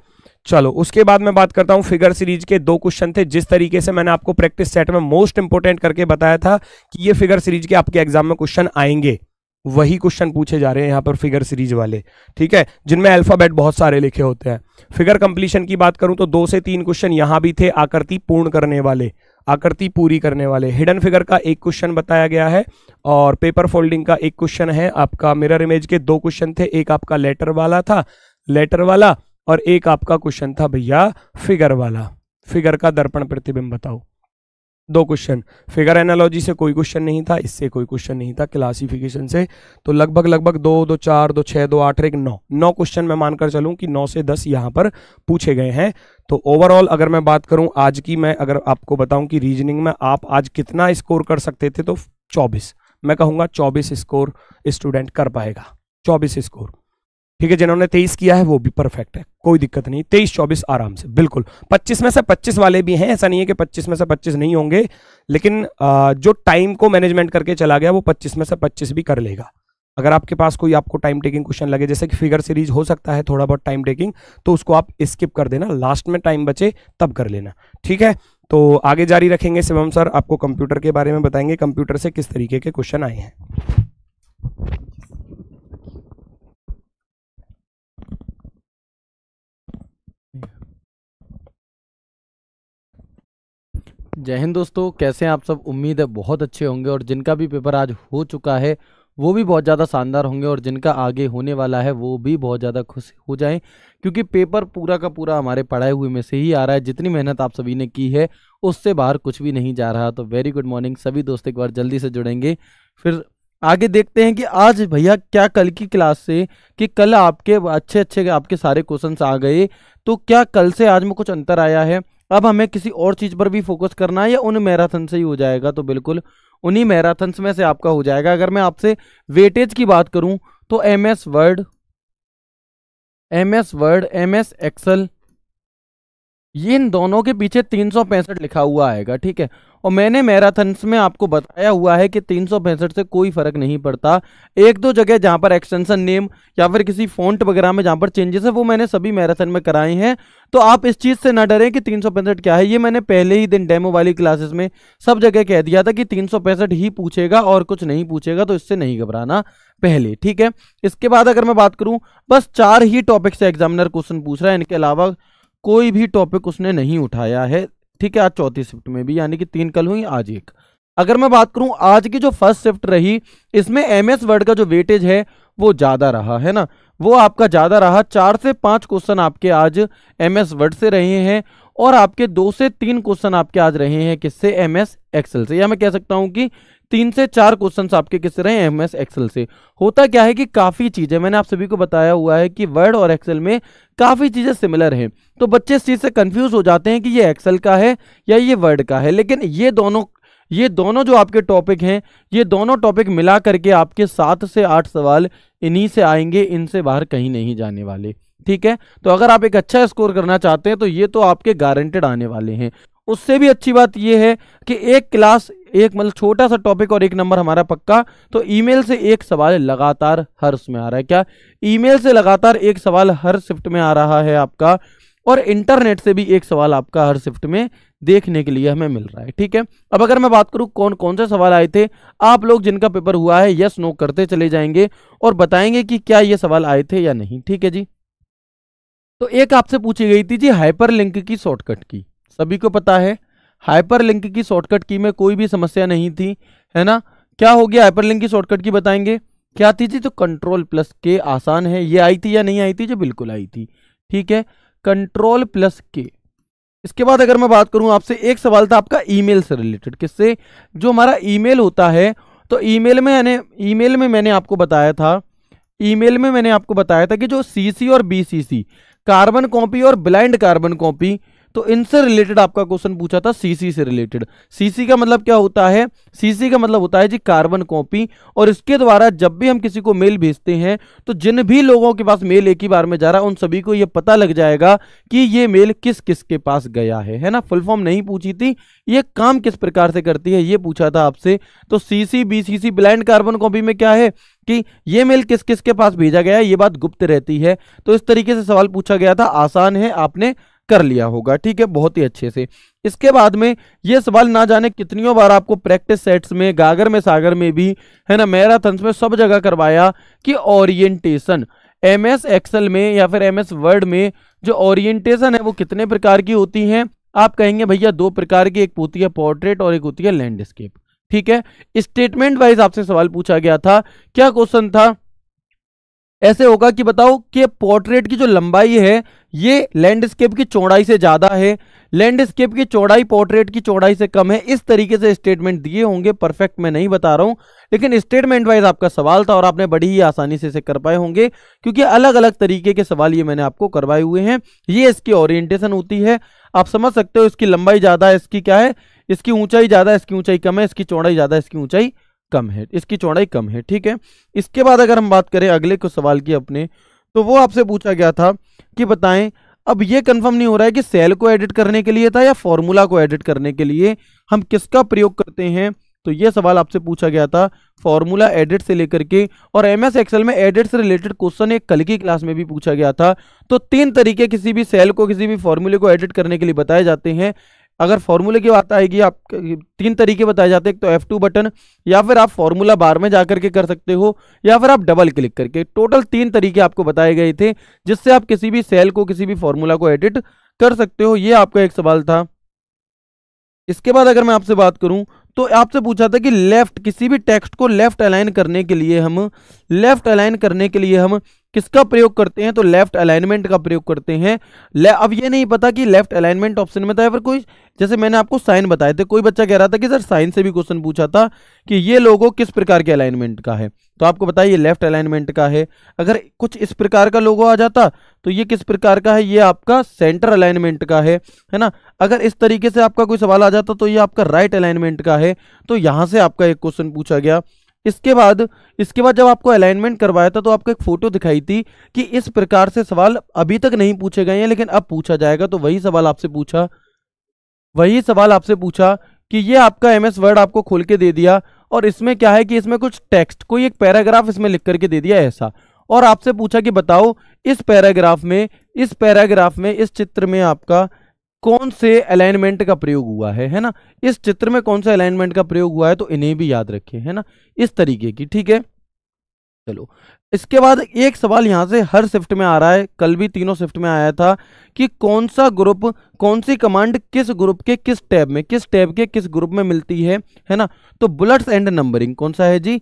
चलो उसके बाद मैं बात करता हूं फिगर सीरीज के दो क्वेश्चन थे जिस तरीके से मैंने आपको प्रैक्टिस सेट में मोस्ट इंपोर्टेंट करके बताया था कि ये फिगर सीरीज के आपके एग्जाम में क्वेश्चन आएंगे वही क्वेश्चन पूछे जा रहे हैं यहां पर फिगर सीरीज वाले ठीक है जिनमें अल्फाबेट बहुत सारे लिखे होते हैं फिगर कंप्लीशन की बात करूं तो दो से तीन क्वेश्चन यहां भी थे आकृति पूर्ण करने वाले आकृति पूरी करने वाले हिडन फिगर का एक क्वेश्चन बताया गया है और पेपर फोल्डिंग का एक क्वेश्चन है आपका मिरर इमेज के दो क्वेश्चन थे एक आपका लेटर वाला था लेटर वाला और एक आपका क्वेश्चन था भैया फिगर वाला फिगर का दर्पण प्रतिबिंब बताओ दो क्वेश्चन फिगर एनालॉजी से कोई क्वेश्चन नहीं था इससे कोई क्वेश्चन नहीं था क्लासिफिकेशन से तो लगभग लगभग दो दो चार दो छः दो आठ एक नौ नौ क्वेश्चन मैं मानकर चलूं कि नौ से दस यहाँ पर पूछे गए हैं तो ओवरऑल अगर मैं बात करूं आज की मैं अगर आपको बताऊं कि रीजनिंग में आप आज कितना स्कोर कर सकते थे तो चौबीस मैं कहूँगा चौबीस स्कोर स्टूडेंट कर पाएगा चौबीस स्कोर ठीक है जिन्होंने तेईस किया है वो भी परफेक्ट है कोई दिक्कत नहीं तेईस चौबीस आराम से बिल्कुल पच्चीस में से पच्चीस वाले भी हैं ऐसा नहीं है कि पच्चीस में से पच्चीस नहीं होंगे लेकिन जो टाइम को मैनेजमेंट करके चला गया वो पच्चीस में से पच्चीस भी कर लेगा अगर आपके पास कोई आपको टाइम टेकिंग क्वेश्चन लगे जैसे कि फिगर सीरीज हो सकता है थोड़ा बहुत टाइम टेकिंग तो उसको आप स्किप कर देना लास्ट में टाइम बचे तब कर लेना ठीक है तो आगे जारी रखेंगे शिवम सर आपको कंप्यूटर के बारे में बताएंगे कंप्यूटर से किस तरीके के क्वेश्चन आए हैं जय हिंद दोस्तों कैसे हैं आप सब उम्मीद है बहुत अच्छे होंगे और जिनका भी पेपर आज हो चुका है वो भी बहुत ज़्यादा शानदार होंगे और जिनका आगे होने वाला है वो भी बहुत ज़्यादा खुश हो जाएं क्योंकि पेपर पूरा का पूरा हमारे पढ़ाए हुए में से ही आ रहा है जितनी मेहनत आप सभी ने की है उससे बाहर कुछ भी नहीं जा रहा तो वेरी गुड मॉर्निंग सभी दोस्त एक बार जल्दी से जुड़ेंगे फिर आगे देखते हैं कि आज भैया क्या कल की क्लास से कि कल आपके अच्छे अच्छे आपके सारे क्वेश्चन आ गए तो क्या कल से आज में कुछ अंतर आया है अब हमें किसी और चीज़ पर भी फोकस करना है या उन मैराथन से ही हो जाएगा तो बिल्कुल उन्हीं मैराथन में से आपका हो जाएगा अगर मैं आपसे वेटेज की बात करूं तो M S Word M S Word M S Excel ये इन दोनों के पीछे तीन लिखा हुआ आएगा ठीक है और मैंने मैराथन में आपको बताया हुआ है कि तीन से कोई फ़र्क नहीं पड़ता एक दो जगह जहां पर एक्सटेंसन नेम या फिर किसी फ़ॉन्ट वगैरह में जहां पर चेंजेस है वो मैंने सभी मैराथन में कराए हैं तो आप इस चीज़ से ना डरें कि तीन क्या है ये मैंने पहले ही दिन डेमो वाली क्लासेस में सब जगह कह दिया था कि तीन ही पूछेगा और कुछ नहीं पूछेगा तो इससे नहीं घबराना पहले ठीक है इसके बाद अगर मैं बात करूं बस चार ही टॉपिक से एग्जामिनर क्वेश्चन पूछ रहा है इनके अलावा कोई भी टॉपिक उसने नहीं उठाया है ठीक है आज चौथी शिफ्ट में भी यानी कि तीन कल हुई आज एक अगर मैं बात करूं आज की जो फर्स्ट शिफ्ट रही इसमें एम एस वर्ड का जो वेटेज है वो ज़्यादा रहा है ना वो आपका ज़्यादा रहा चार से पांच क्वेश्चन आपके आज एम एस वर्ड से रहे हैं और आपके दो से तीन क्वेश्चन आपके आज रहे हैं किससे एम एस एक्सएल से या मैं कह सकता हूं कि तीन से चार क्वेश्चन आपके किससे रहे एम एस एक्सएल से होता क्या है कि काफ़ी चीज़ें मैंने आप सभी को बताया हुआ है कि वर्ड और एक्सेल में काफ़ी चीज़ें सिमिलर हैं तो बच्चे इस चीज़ से कन्फ्यूज़ हो जाते हैं कि ये एक्सेल का है या ये वर्ड का है लेकिन ये दोनों ये दोनों जो आपके टॉपिक हैं ये दोनों टॉपिक मिला करके आपके सात से आठ सवाल इन्हीं से आएंगे इनसे बाहर कहीं नहीं जाने वाले ठीक है तो अगर आप एक अच्छा स्कोर करना चाहते हैं तो ये तो आपके गारंटेड आने वाले हैं उससे भी अच्छी बात यह है कि एक क्लास एक मतलब छोटा सा टॉपिक और एक नंबर हमारा पक्का तो ईमेल से एक सवाल लगातार हर उसमें आ रहा है क्या ईमेल से लगातार एक सवाल हर शिफ्ट में आ रहा है आपका और इंटरनेट से भी एक सवाल आपका हर शिफ्ट में देखने के लिए हमें मिल रहा है ठीक है अब अगर मैं बात करूं कौन कौन से सवाल आए थे आप लोग जिनका पेपर हुआ है यस नो करते चले जाएंगे और बताएंगे कि क्या ये सवाल आए थे या नहीं ठीक है जी तो एक आपसे पूछी गई थी जी हाइपरलिंक की शॉर्टकट की सभी को पता है हाइपरलिंक की शॉर्टकट की में कोई भी समस्या नहीं थी है ना क्या हो गया हाइपरलिंक की शॉर्टकट की बताएंगे क्या थी जी तो कंट्रोल प्लस के आसान है ये आई थी या नहीं आई थी जो बिल्कुल आई थी ठीक है कंट्रोल प्लस के इसके बाद अगर मैं बात करूं आपसे एक सवाल था आपका ईमेल से रिलेटेड किससे जो हमारा ईमेल होता है तो ईमेल में मैंने ईमेल में मैंने आपको बताया था ईमेल में मैंने आपको बताया था कि जो सीसी और बीसीसी कार्बन कॉपी और ब्लाइंड कार्बन कॉपी तो इनसे रिलेटेड आपका क्वेश्चन पूछा था सीसी से रिलेटेड सीसी का मतलब क्या होता है सीसी का मतलब होता है जी कार्बन कॉपी और इसके द्वारा जब भी हम किसी को मेल भेजते हैं तो जिन भी लोगों के पास मेल एक ही बार में जा रहा है उन सभी को यह पता लग जाएगा कि ये मेल किस किस के पास गया है है ना फुल फॉर्म नहीं पूछी थी यह काम किस प्रकार से करती है ये पूछा था आपसे तो CC BCC blind carbon copy में क्या है कि ये मेल किस किस के पास भेजा गया यह ये बात गुप्त रहती है तो इस तरीके से सवाल पूछा गया था आसान है आपने कर लिया होगा ठीक है बहुत ही अच्छे से इसके बाद में ये सवाल ना जाने कितनियों बार आपको प्रैक्टिस सेट्स में गागर में सागर में भी है ना मैराथन में सब जगह करवाया कि ओरिएंटेशन एम एस एक्सल में या फिर एम एस वर्ड में जो ओरिएंटेशन है वो कितने प्रकार की होती है आप कहेंगे भैया दो प्रकार की एक होती है पोर्ट्रेट और एक होती है लैंडस्केप ठीक है स्टेटमेंट वाइज आपसे सवाल पूछा गया था क्या क्वेश्चन था ऐसे होगा कि बताओ कि पोर्ट्रेट की जो लंबाई है ये लैंडस्केप की चौड़ाई से ज्यादा है लैंडस्केप की चौड़ाई पोर्ट्रेट की चौड़ाई से कम है इस तरीके से स्टेटमेंट दिए होंगे परफेक्ट मैं नहीं बता रहा हूं लेकिन स्टेटमेंट वाइज आपका सवाल था और आपने बड़ी ही आसानी से इसे कर पाए होंगे क्योंकि अलग अलग तरीके के सवाल ये मैंने आपको करवाए हुए हैं ये इसकी ओरिएंटेशन होती है आप समझ सकते हो इसकी लंबाई ज्यादा है इसकी क्या है इसकी ऊंचाई ज़्यादा इसकी ऊंचाई कम है इसकी चौड़ाई ज़्यादा इसकी ऊंचाई कम है इसकी चौड़ाई कम है ठीक है इसके बाद अगर हम बात करें अगले को सवाल की अपने तो वो आपसे पूछा गया था कि बताएं अब ये कंफर्म नहीं हो रहा है कि सेल को एडिट करने के लिए था या फॉर्मूला को एडिट करने के लिए हम किसका प्रयोग करते हैं तो ये सवाल आपसे पूछा गया था फॉर्मूला एडिट से लेकर के और एम एस एक्सएल में एडिट से रिलेटेड क्वेश्चन एक कल की क्लास में भी पूछा गया था तो तीन तरीके किसी भी सेल को किसी भी फॉर्मूले को एडिट करने के लिए बताए जाते हैं अगर फॉर्मूले की बात आएगी आप तीन तरीके बताए जाते हैं एक तो एफ टू बटन या फिर आप फॉर्मूला बार में जाकर के कर सकते हो या फिर आप डबल क्लिक करके टोटल तीन तरीके आपको बताए गए थे जिससे आप किसी भी सेल को किसी भी फॉर्मूला को एडिट कर सकते हो ये आपका एक सवाल था इसके बाद अगर मैं आपसे बात करूं तो आपसे पूछा था कि लेफ्ट किसी भी टेक्स्ट को लेफ्ट अलाइन करने के लिए हम लेफ्ट अलाइन करने के लिए हम किसका प्रयोग करते हैं तो लेफ्ट अलाइनमेंट का प्रयोग करते हैं अब ये नहीं पता कि लेफ्ट अलाइनमेंट ऑप्शन में था या कोई जैसे मैंने आपको साइन बताए थे कोई बच्चा कह रहा था कि सर साइन से भी क्वेश्चन पूछा था कि ये लोगो किस प्रकार के अलाइनमेंट का है तो आपको बताइए लेफ्ट अलाइनमेंट का है अगर कुछ इस प्रकार का लोगो आ जाता तो ये किस प्रकार का है ये आपका सेंटर अलाइनमेंट का है है ना अगर इस तरीके से आपका कोई सवाल आ जाता तो ये आपका राइट अलाइनमेंट का है तो यहां से आपका एक क्वेश्चन पूछा गया इसके बाद इसके बाद जब आपको अलाइनमेंट करवाया था तो आपको एक फोटो दिखाई थी कि इस प्रकार से सवाल अभी तक नहीं पूछे गए हैं लेकिन अब पूछा जाएगा तो वही सवाल आपसे पूछा वही सवाल आपसे पूछा कि ये आपका एमएस वर्ड आपको खोल के दे दिया और इसमें क्या है कि इसमें कुछ टेक्स्ट कोई एक पैराग्राफ इसमें लिख करके दे दिया ऐसा और आपसे पूछा कि बताओ इस पैराग्राफ में इस पैराग्राफ में इस चित्र में आपका कौन से अलाइनमेंट का प्रयोग हुआ है है ना इस चित्र में कौन सा अलाइनमेंट का प्रयोग हुआ है तो इन्हें भी याद रखें है ना इस तरीके की ठीक है चलो इसके बाद एक सवाल यहां से हर शिफ्ट में आ रहा है कल भी तीनों शिफ्ट में आया था कि कौन सा ग्रुप कौन सी कमांड किस ग्रुप के किस टैब में किस टैब के किस ग्रुप में मिलती है है ना तो बुलेट्स एंड नंबरिंग कौन सा है जी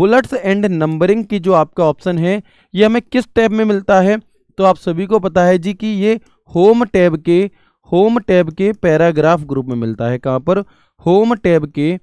बुलेट्स एंड नंबरिंग की जो आपका ऑप्शन है ये हमें किस टैब में मिलता है तो आप सभी को पता है जी कि ये होम टैब के होम टैब के पैराग्राफ ग्रुप में मिलता है कहाँ पर होम टैब के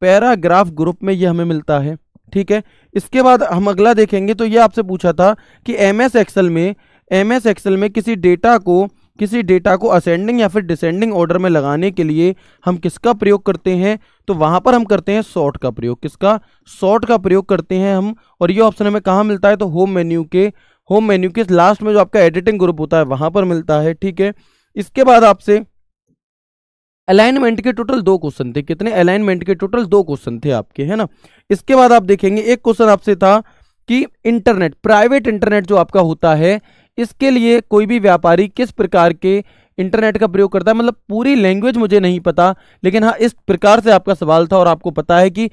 पैराग्राफ ग्रुप में ये हमें मिलता है ठीक है इसके बाद हम अगला देखेंगे तो ये आपसे पूछा था कि एम एस एक्सल में एम एस एक्सल में किसी डेटा को किसी डेटा को असेंडिंग या फिर डिसेंडिंग ऑर्डर में लगाने के लिए हम किसका प्रयोग करते हैं तो वहाँ पर हम करते हैं सॉर्ट का प्रयोग किसका सॉर्ट का प्रयोग करते हैं हम और ये ऑप्शन हमें कहाँ मिलता है तो होम मेन्यू के होम मेन्यू के लास्ट में जो आपका एडिटिंग ग्रुप होता है वहाँ पर मिलता है ठीक है इसके बाद आपसे अलाइनमेंट के टोटल दो क्वेश्चन थे कितने अलाइनमेंट के टोटल दो क्वेश्चन थे आपके है ना इसके बाद आप देखेंगे एक क्वेश्चन आपसे था कि इंटरनेट प्राइवेट इंटरनेट जो आपका होता है इसके लिए कोई भी व्यापारी किस प्रकार के इंटरनेट का प्रयोग करता है मतलब पूरी लैंग्वेज मुझे नहीं पता लेकिन हाँ इस प्रकार से आपका सवाल था और आपको पता है कि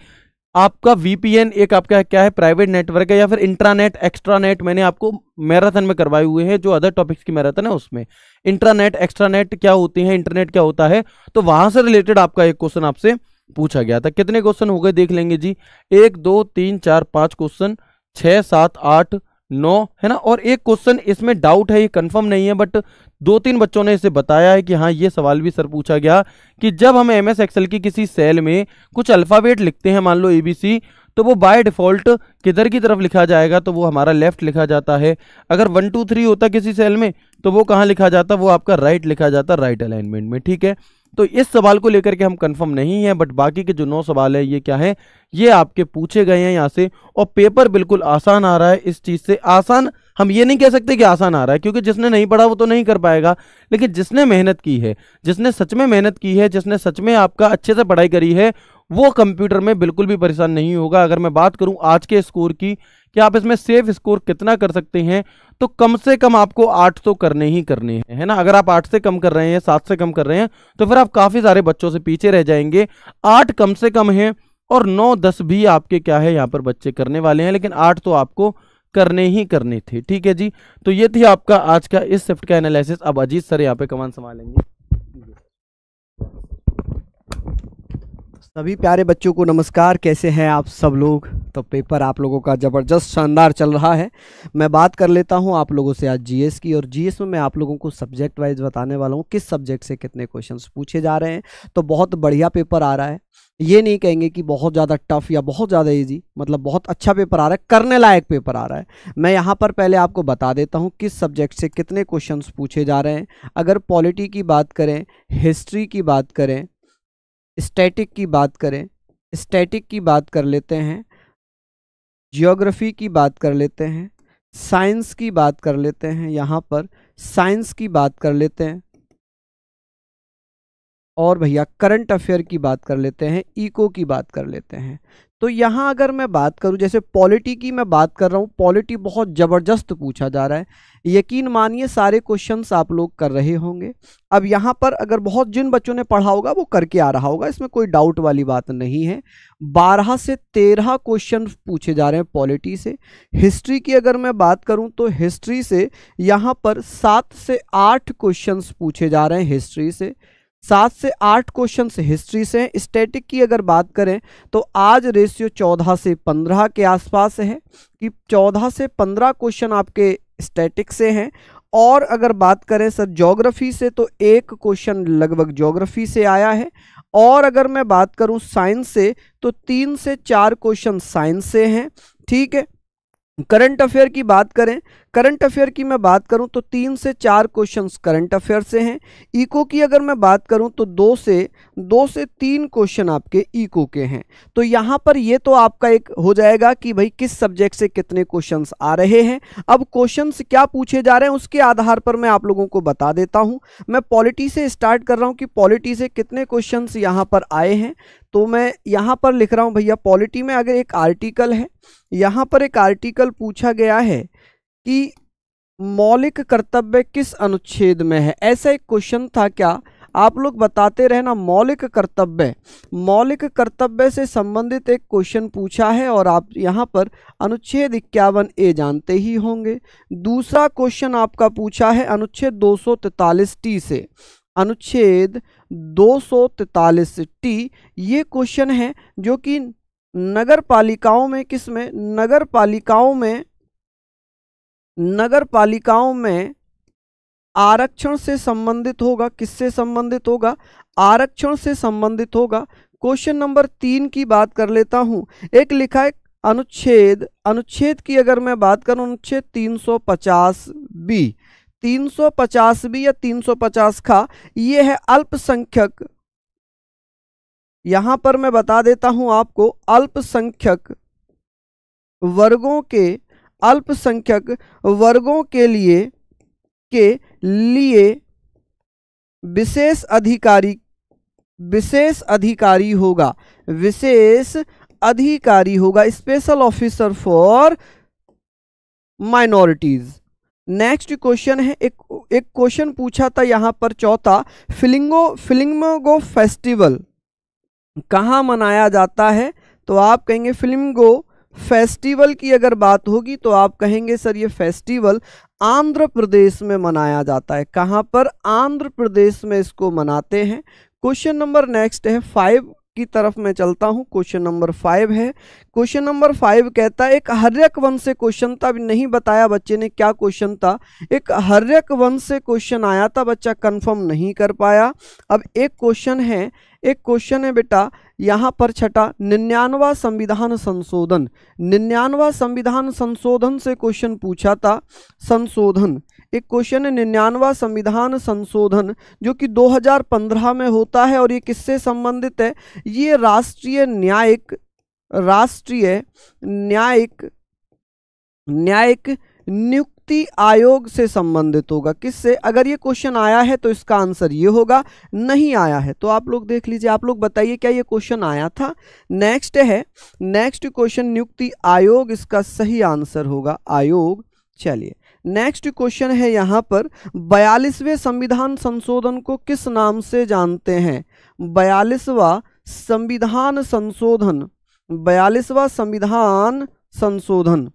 आपका वीपीएन एक आपका क्या है प्राइवेट नेटवर्क है या फिर इंट्रानेट एक्स्ट्रानेट मैंने आपको मैराथन में करवाए हुए हैं जो अदर टॉपिक्स की मैराथन है उसमें इंट्रानेट एक्स्ट्रानेट क्या होती है इंटरनेट क्या होता है तो वहां से रिलेटेड आपका एक क्वेश्चन आपसे पूछा गया था कितने क्वेश्चन हो गए देख लेंगे जी एक दो तीन चार पांच क्वेश्चन छह सात आठ नो है ना और एक क्वेश्चन इसमें डाउट है ये कंफर्म नहीं है बट दो तीन बच्चों ने इसे बताया है कि हाँ ये सवाल भी सर पूछा गया कि जब हम एम एस एक्सएल की किसी सेल में कुछ अल्फ़ाबेट लिखते हैं मान लो ए बी सी तो वो बाय डिफ़ॉल्ट किधर की तरफ लिखा जाएगा तो वो हमारा लेफ्ट लिखा जाता है अगर वन टू थ्री होता किसी सेल में तो वो कहाँ लिखा जाता वो आपका राइट लिखा जाता राइट अलाइनमेंट में ठीक है तो इस सवाल को लेकर के हम कंफर्म नहीं है बट बाकी के जो नौ सवाल है ये क्या है ये आपके पूछे गए हैं यहाँ से और पेपर बिल्कुल आसान आ रहा है इस चीज़ से आसान हम ये नहीं कह सकते कि आसान आ रहा है क्योंकि जिसने नहीं पढ़ा वो तो नहीं कर पाएगा लेकिन जिसने मेहनत की है जिसने सच में मेहनत की है जिसने सच में आपका अच्छे से पढ़ाई करी है वो कंप्यूटर में बिल्कुल भी परेशान नहीं होगा अगर मैं बात करूं आज के स्कोर की कि आप इसमें सेफ स्कोर कितना कर सकते हैं तो कम से कम आपको आठ तो करने ही करने हैं है ना अगर आप आठ से कम कर रहे हैं सात से कम कर रहे हैं तो फिर आप काफ़ी सारे बच्चों से पीछे रह जाएंगे आठ कम से कम है और नौ दस भी आपके क्या है यहाँ पर बच्चे करने वाले हैं लेकिन आठ तो आपको करने ही करने थे ठीक है जी तो ये थी आपका आज का इस शिफ्ट का एनालिसिस अब अजीत सर यहाँ पे कमान संभालेंगे सभी प्यारे बच्चों को नमस्कार कैसे हैं आप सब लोग तो पेपर आप लोगों का ज़बरदस्त शानदार चल रहा है मैं बात कर लेता हूं आप लोगों से आज जीएस की और जीएस में मैं आप लोगों को सब्जेक्ट वाइज बताने वाला हूं किस सब्जेक्ट से कितने क्वेश्चंस पूछे जा रहे हैं तो बहुत बढ़िया पेपर आ रहा है ये नहीं कहेंगे कि बहुत ज़्यादा टफ या बहुत ज़्यादा ईजी मतलब बहुत अच्छा पेपर आ रहा है करने लायक पेपर आ रहा है मैं यहाँ पर पहले आपको बता देता हूँ किस सब्जेक्ट से कितने क्वेश्चन पूछे जा रहे हैं अगर पॉलिटी की बात करें हिस्ट्री की बात करें स्टैटिक की बात करें स्टैटिक की बात कर लेते हैं जियोग्राफी की बात कर लेते हैं साइंस की बात कर लेते हैं यहाँ पर साइंस की बात कर लेते हैं और भैया करंट अफेयर की बात कर लेते हैं इको की बात कर लेते हैं तो यहाँ अगर मैं बात करूँ जैसे पॉलिटी की मैं बात कर रहा हूँ पॉलिटी बहुत ज़बरदस्त पूछा जा रहा है यकीन मानिए सारे क्वेश्चंस आप लोग कर रहे होंगे अब यहाँ पर अगर बहुत जिन बच्चों ने पढ़ा होगा वो करके आ रहा होगा इसमें कोई डाउट वाली बात नहीं है बारह से तेरह क्वेश्चन पूछे जा रहे हैं पॉलिटी से हिस्ट्री की अगर मैं बात करूँ तो हिस्ट्री से यहाँ पर सात से आठ क्वेश्चन पूछे जा रहे हैं हिस्ट्री से सात से आठ क्वेश्चन हिस्ट्री से हैं स्टैटिक की अगर बात करें तो आज रेशियो चौदह से पंद्रह के आसपास है कि चौदह से पंद्रह क्वेश्चन आपके स्टैटिक से हैं और अगर बात करें सर जोग्राफ़ी से तो एक क्वेश्चन लगभग जोग्राफ़ी से आया है और अगर मैं बात करूं साइंस से तो तीन से चार क्वेश्चन साइंस से हैं ठीक है करंट अफेयर की बात करें करंट अफेयर की मैं बात करूं तो तीन से चार क्वेश्चंस करंट अफेयर से हैं इको की अगर मैं बात करूं तो दो से दो से तीन क्वेश्चन आपके इको के हैं तो यहाँ पर ये तो आपका एक हो जाएगा कि भाई किस सब्जेक्ट से कितने क्वेश्चन आ रहे हैं अब क्वेश्चन क्या पूछे जा रहे हैं उसके आधार पर मैं आप लोगों को बता देता हूँ मैं पॉलिटी से स्टार्ट कर रहा हूँ कि पॉलिटी से कितने क्वेश्चन यहाँ पर आए हैं तो मैं यहाँ पर लिख रहा हूँ भैया पॉलिटी में अगर एक आर्टिकल है यहाँ पर एक आर्टिकल पूछा गया है कि मौलिक कर्तव्य किस अनुच्छेद में है ऐसा एक क्वेश्चन था क्या आप लोग बताते रहना मौलिक कर्तव्य मौलिक कर्तव्य से संबंधित एक क्वेश्चन पूछा है और आप यहाँ पर अनुच्छेद इक्यावन ए जानते ही होंगे दूसरा क्वेश्चन आपका पूछा है अनुच्छेद दो टी से अनुच्छेद दो टी ये क्वेश्चन है जो कि नगर पालिकाओं में किस में नगर पालिकाओं में नगर पालिकाओं में आरक्षण से संबंधित होगा किससे संबंधित होगा आरक्षण से संबंधित होगा क्वेश्चन नंबर तीन की बात कर लेता हूं एक लिखा है अनुच्छेद अनुच्छेद की अगर मैं बात करूं अनुच्छेद 350 बी 350 बी या 350 खा ये है अल्पसंख्यक यहां पर मैं बता देता हूं आपको अल्पसंख्यक वर्गों के अल्पसंख्यक वर्गों के लिए के लिए विशेष अधिकारी विशेष अधिकारी होगा विशेष अधिकारी होगा special officer for minorities next question है एक एक क्वेश्चन पूछा था यहां पर चौथा फिलिंगो फिलिंगो फेस्टिवल कहां मनाया जाता है तो आप कहेंगे फिल्मगो फेस्टिवल की अगर बात होगी तो आप कहेंगे सर ये फेस्टिवल आंध्र प्रदेश में मनाया जाता है कहाँ पर आंध्र प्रदेश में इसको मनाते हैं क्वेश्चन नंबर नेक्स्ट है फाइव की तरफ मैं चलता हूँ क्वेश्चन नंबर फाइव है क्वेश्चन नंबर फाइव कहता है एक हर्यक वंश से क्वेश्चन था अभी नहीं बताया बच्चे ने क्या क्वेश्चन था एक हर्यक वंश से क्वेश्चन आया था बच्चा कन्फर्म नहीं कर पाया अब एक क्वेश्चन है एक क्वेश्चन है बेटा यहाँ पर छठा निन्यानवा संविधान संशोधन निन्यानवा संविधान संशोधन से क्वेश्चन पूछा था संशोधन एक क्वेश्चन है निन्यानवा संविधान संशोधन जो कि 2015 में होता है और ये किससे संबंधित है ये राष्ट्रीय न्यायिक राष्ट्रीय न्यायिक न्यायिक नियुक्ति आयोग से संबंधित होगा किससे अगर ये क्वेश्चन आया है तो इसका आंसर ये होगा नहीं आया है तो आप लोग देख लीजिए आप लोग बताइए क्या ये क्वेश्चन आया था नेक्स्ट है नेक्स्ट क्वेश्चन नियुक्ति आयोग इसका सही आंसर होगा आयोग चलिए नेक्स्ट क्वेश्चन है यहाँ पर बयालीसवें संविधान संशोधन को किस नाम से जानते हैं बयालीसवा संविधान संशोधन बयालीसवा संविधान संशोधन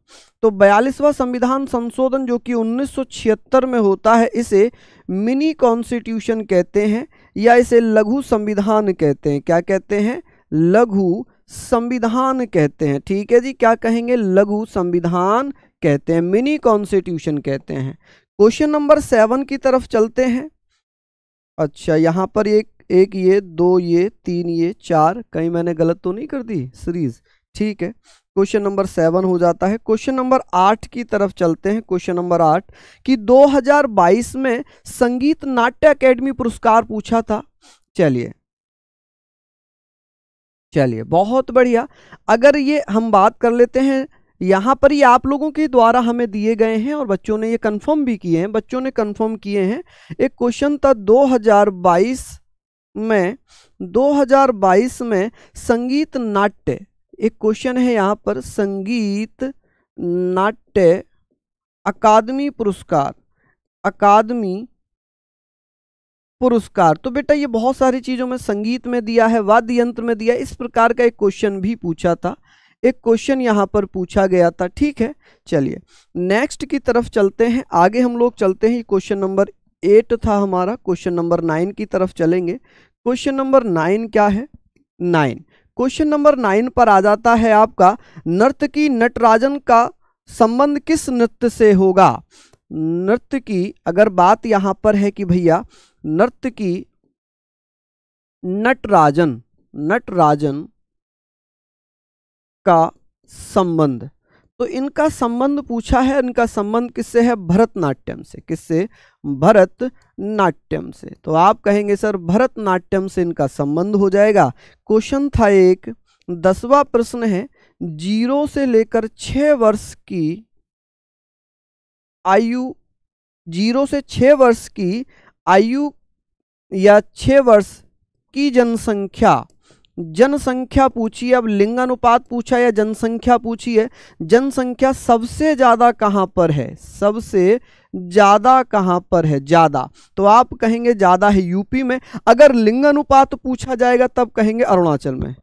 तो बयालीसवा संविधान संशोधन जो कि 1976 में होता है इसे मिनी कॉन्स्टिट्यूशन कहते हैं या इसे लघु संविधान कहते हैं क्या कहते हैं लघु संविधान कहते हैं ठीक है जी क्या कहेंगे लघु संविधान कहते हैं मिनी कॉन्स्टिट्यूशन कहते हैं क्वेश्चन नंबर सेवन की तरफ चलते हैं अच्छा यहाँ पर एक एक ये दो ये तीन ये चार कहीं मैंने गलत तो नहीं कर दी सीरीज ठीक है क्वेश्चन नंबर सेवन हो जाता है क्वेश्चन नंबर आठ की तरफ चलते हैं क्वेश्चन नंबर आठ कि 2022 में संगीत नाट्य एकेडमी पुरस्कार पूछा था चलिए चलिए बहुत बढ़िया अगर ये हम बात कर लेते हैं यहाँ पर ये आप लोगों के द्वारा हमें दिए गए हैं और बच्चों ने ये कंफर्म भी किए हैं बच्चों ने कंफर्म किए हैं एक क्वेश्चन था 2022 में 2022 में संगीत नाट्य एक क्वेश्चन है यहाँ पर संगीत नाट्य अकादमी पुरस्कार अकादमी पुरस्कार तो बेटा ये बहुत सारी चीज़ों में संगीत में दिया है वाद्य यंत्र में दिया इस प्रकार का एक क्वेश्चन भी पूछा था एक क्वेश्चन यहाँ पर पूछा गया था ठीक है चलिए नेक्स्ट की तरफ चलते हैं आगे हम लोग चलते हैं क्वेश्चन नंबर एट था हमारा क्वेश्चन नंबर नाइन की तरफ चलेंगे क्वेश्चन नंबर नाइन क्या है नाइन क्वेश्चन नंबर नाइन पर आ जाता है आपका की नटराजन का संबंध किस नृत्य से होगा नृत्य की अगर बात यहाँ पर है कि भैया नृत्य की नटराजन नटराजन का संबंध तो इनका संबंध पूछा है इनका संबंध किससे है भरतनाट्यम से किससे भरतनाट्यम से तो आप कहेंगे सर भरतनाट्यम से इनका संबंध हो जाएगा क्वेश्चन था एक दसवा प्रश्न है जीरो से लेकर छ वर्ष की आयु जीरो से छ वर्ष की आयु या छ वर्ष की जनसंख्या जनसंख्या पूछी अब लिंगानुपात पूछा या जनसंख्या पूछी है जनसंख्या सबसे ज़्यादा कहां पर है सबसे ज़्यादा कहां पर है ज़्यादा तो आप कहेंगे ज़्यादा है यूपी में अगर लिंगानुपात पूछा जाएगा तब कहेंगे अरुणाचल में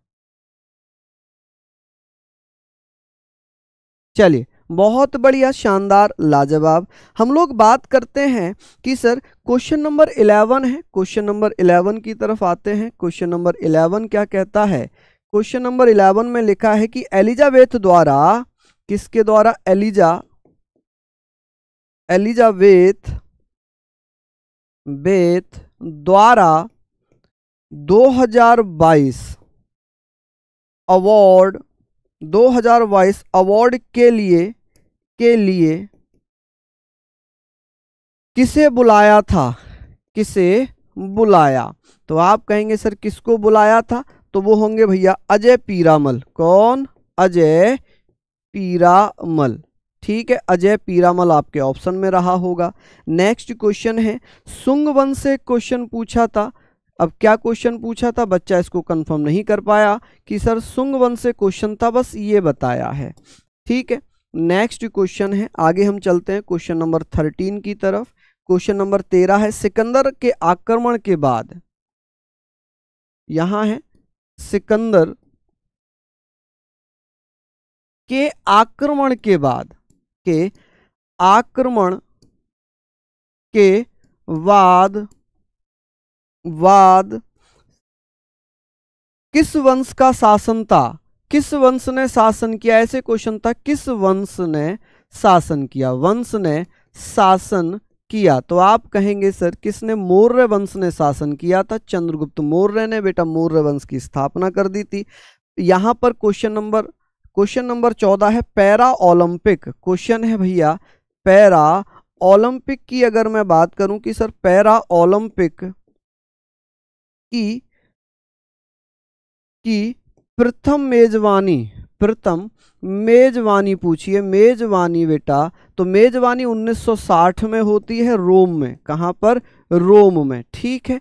चलिए बहुत बढ़िया शानदार लाजवाब हम लोग बात करते हैं कि सर क्वेश्चन नंबर इलेवन है क्वेश्चन नंबर इलेवन की तरफ आते हैं क्वेश्चन नंबर इलेवन क्या कहता है क्वेश्चन नंबर इलेवन में लिखा है कि एलिजाबेथ द्वारा किसके द्वारा एलिजा एलिजाबेथ बेथ द्वारा 2022 अवार्ड 2022 अवार्ड के लिए के लिए किसे बुलाया था किसे बुलाया तो आप कहेंगे सर किसको बुलाया था तो वो होंगे भैया अजय पीरामल कौन अजय पीरामल ठीक है अजय पीरामल आपके ऑप्शन में रहा होगा नेक्स्ट क्वेश्चन है सुंग वंश से क्वेश्चन पूछा था अब क्या क्वेश्चन पूछा था बच्चा इसको कंफर्म नहीं कर पाया कि सर सुंग वंश से क्वेश्चन था बस ये बताया है ठीक है नेक्स्ट क्वेश्चन है आगे हम चलते हैं क्वेश्चन नंबर थर्टीन की तरफ क्वेश्चन नंबर तेरह है सिकंदर के आक्रमण के बाद यहां है सिकंदर के आक्रमण के बाद के आक्रमण के बाद वाद किस वंश का शासन था किस वंश ने शासन किया ऐसे क्वेश्चन था किस वंश ने शासन किया वंश ने शासन किया तो आप कहेंगे सर किसने मौर्य वंश ने शासन किया था चंद्रगुप्त मौर्य ने बेटा मौर्य वंश की स्थापना कर दी थी यहां पर क्वेश्चन नंबर क्वेश्चन नंबर चौदह है पैरा ओलंपिक क्वेश्चन है भैया पैरा ओलंपिक की अगर मैं बात करूं कि सर पैरा ओलंपिक की की प्रथम मेजवानी प्रथम मेजवानी पूछिए मेजवानी बेटा तो मेजवानी 1960 में होती है रोम में कहाँ पर रोम में ठीक है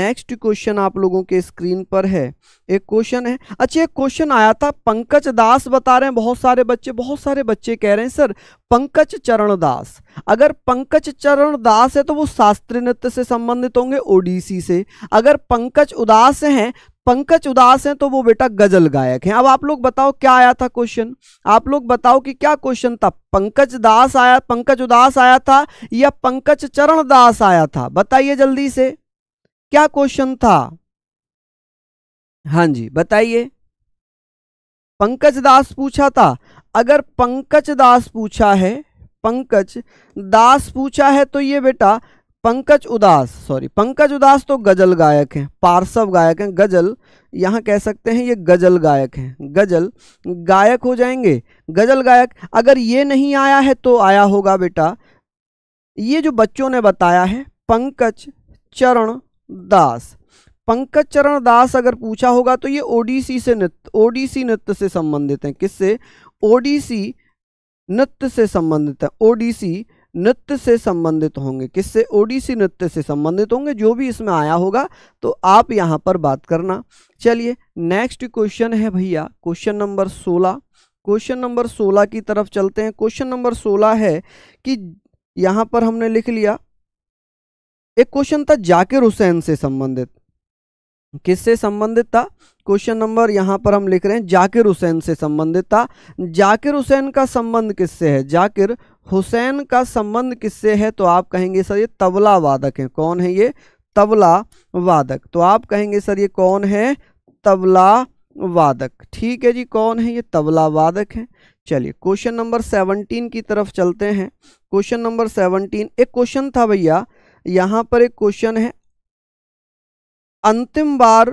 नेक्स्ट क्वेश्चन आप लोगों के स्क्रीन पर है एक क्वेश्चन है अच्छा एक क्वेश्चन आया था पंकज दास बता रहे हैं बहुत सारे बच्चे बहुत सारे बच्चे कह रहे हैं सर पंकज चरण दास अगर पंकज चरण दास है तो वो शास्त्रीय नृत्य से संबंधित होंगे ओडिसी से अगर पंकज उदास हैं पंकज उदास हैं तो वो बेटा गजल गायक हैं अब आप लोग बताओ क्या आया था क्वेश्चन आप लोग बताओ कि क्या क्वेश्चन था पंकज दास आया पंकज उदास आया था या पंकज चरण दास आया था बताइए जल्दी से क्या क्वेश्चन था हाँ जी बताइए पंकज दास पूछा था अगर पंकज दास पूछा है पंकज दास पूछा है तो ये बेटा पंकज उदास सॉरी पंकज उदास तो गजल गायक हैं पार्श्व गायक हैं गजल यहाँ कह सकते हैं ये गजल गायक हैं गजल गायक हो जाएंगे गजल गायक अगर ये नहीं आया है तो आया होगा बेटा ये जो बच्चों ने बताया है पंकज चरण दास पंकज चरण दास अगर पूछा होगा तो ये ओडिसी से नृत्य ओडिसी नृत्य से संबंधित हैं किससे ओडिसी नृत्य से संबंधित है ओडिसी नृत्य से संबंधित होंगे किससे ओडिसी नृत्य से संबंधित होंगे जो भी इसमें आया होगा तो आप यहां पर बात करना चलिए नेक्स्ट क्वेश्चन है भैया क्वेश्चन नंबर सोलह क्वेश्चन नंबर सोलह की तरफ चलते हैं क्वेश्चन नंबर सोलह है कि यहां पर हमने लिख लिया एक क्वेश्चन था जाकिर हुसैन से संबंधित किससे संबंधित था क्वेश्चन नंबर यहाँ पर हम लिख रहे हैं जाकिर हुसैन से संबंधित था जाकिर हुसैन का संबंध किससे है जाकिर हुसैन का संबंध किससे है तो आप कहेंगे सर ये तबला वादक है कौन है ये तबला वादक तो आप कहेंगे सर ये कौन है तबला वादक ठीक है जी कौन है ये तबला वादक है चलिए क्वेश्चन नंबर सेवनटीन की तरफ चलते हैं क्वेश्चन नंबर सेवनटीन एक क्वेश्चन था भैया यहाँ पर एक क्वेश्चन है अंतिम बार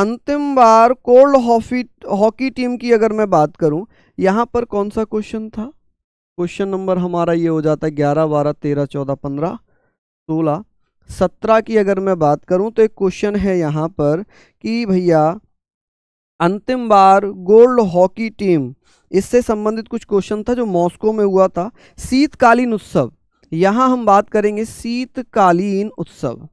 अंतिम बार कोल्ड हॉकी हॉकी टीम की अगर मैं बात करूं यहां पर कौन सा क्वेश्चन था क्वेश्चन नंबर हमारा ये हो जाता है ग्यारह बारह तेरह चौदह पंद्रह सोलह सत्रह की अगर मैं बात करूं तो एक क्वेश्चन है यहां पर कि भैया अंतिम बार गोल्ड हॉकी टीम इससे संबंधित कुछ क्वेश्चन था जो मॉस्को में हुआ था शीतकालीन उत्सव यहां हम बात करेंगे शीतकालीन उत्सव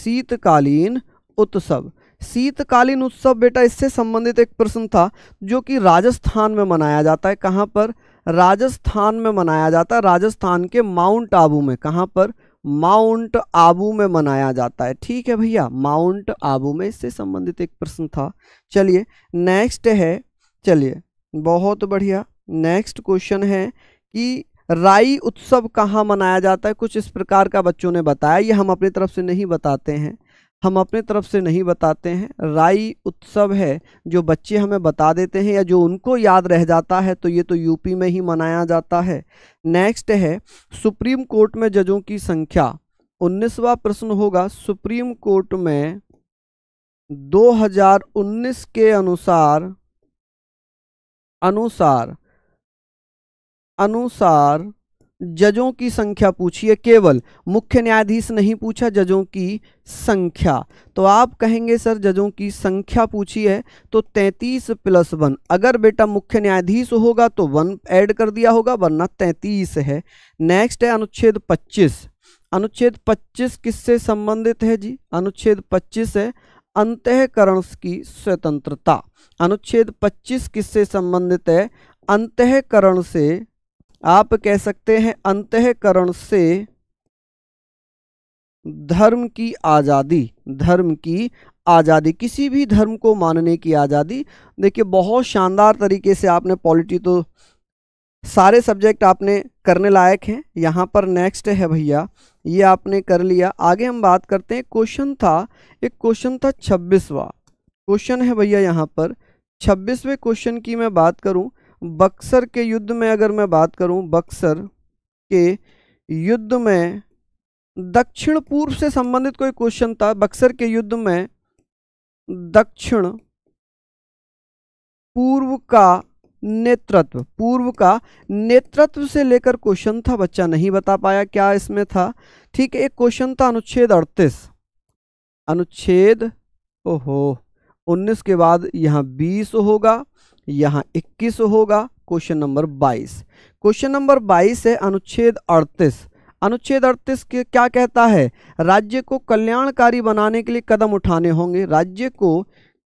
शीतकालीन उत्सव शीतकालीन उत्सव बेटा इससे संबंधित एक प्रश्न था जो कि राजस्थान में मनाया जाता है कहाँ पर राजस्थान में मनाया जाता है राजस्थान के माउंट आबू में कहाँ पर माउंट आबू में मनाया जाता है ठीक है भैया माउंट आबू में इससे संबंधित एक प्रश्न था चलिए नेक्स्ट है चलिए बहुत बढ़िया नेक्स्ट क्वेश्चन है कि राई उत्सव कहाँ मनाया जाता है कुछ इस प्रकार का बच्चों ने बताया ये हम अपनी तरफ से नहीं बताते हैं हम अपने तरफ से नहीं बताते हैं राई उत्सव है जो बच्चे हमें बता देते हैं या जो उनको याद रह जाता है तो ये तो यूपी में ही मनाया जाता है नेक्स्ट है सुप्रीम कोर्ट में जजों की संख्या उन्नीसवा प्रश्न होगा सुप्रीम कोर्ट में 2019 के अनुसार अनुसार अनुसार जजों की संख्या पूछिए केवल मुख्य न्यायाधीश नहीं पूछा जजों की संख्या तो आप कहेंगे सर जजों की संख्या पूछी है तो 33 प्लस वन अगर बेटा मुख्य न्यायाधीश होगा तो वन ऐड कर दिया होगा वरना 33 है नेक्स्ट है अनुच्छेद 25 अनुच्छेद 25 किससे संबंधित है जी अनुच्छेद 25 है अंतकरण की स्वतंत्रता अनुच्छेद पच्चीस किससे संबंधित है अंतकरण से आप कह सकते हैं अंतकरण से धर्म की आज़ादी धर्म की आज़ादी किसी भी धर्म को मानने की आज़ादी देखिए बहुत शानदार तरीके से आपने पॉलिटी तो सारे सब्जेक्ट आपने करने लायक हैं यहाँ पर नेक्स्ट है भैया ये आपने कर लिया आगे हम बात करते हैं क्वेश्चन था एक क्वेश्चन था छब्बीसवा क्वेश्चन है भैया यहाँ पर छब्बीसवें क्वेश्चन की मैं बात करूँ बक्सर के युद्ध में अगर मैं बात करूं बक्सर के युद्ध में दक्षिण पूर्व से संबंधित कोई क्वेश्चन था बक्सर के युद्ध में दक्षिण पूर्व का नेतृत्व पूर्व का नेतृत्व से लेकर क्वेश्चन था बच्चा नहीं बता पाया क्या इसमें था ठीक है एक क्वेश्चन था अनुच्छेद अड़तीस अनुच्छेद ओहो उन्नीस के बाद यहाँ बीस होगा यहाँ 21 होगा क्वेश्चन नंबर 22 क्वेश्चन नंबर 22 है अनुच्छेद 38 अनुच्छेद 38 के क्या कहता है राज्य को कल्याणकारी बनाने के लिए कदम उठाने होंगे राज्य को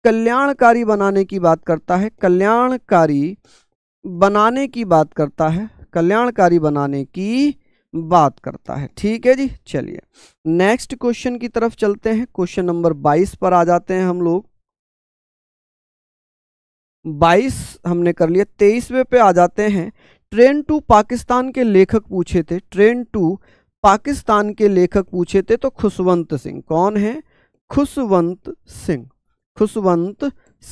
कल्याणकारी बनाने की बात करता है कल्याणकारी बनाने की बात करता है कल्याणकारी बनाने की बात करता है ठीक है जी चलिए नेक्स्ट क्वेश्चन की तरफ चलते हैं क्वेश्चन नंबर 22 पर आ जाते हैं हम लोग बाईस हमने कर लिया तेईसवें पे आ जाते हैं ट्रेन टू पाकिस्तान के लेखक पूछे थे ट्रेन टू पाकिस्तान के लेखक पूछे थे तो खुशवंत सिंह कौन है खुशवंत सिंह खुशवंत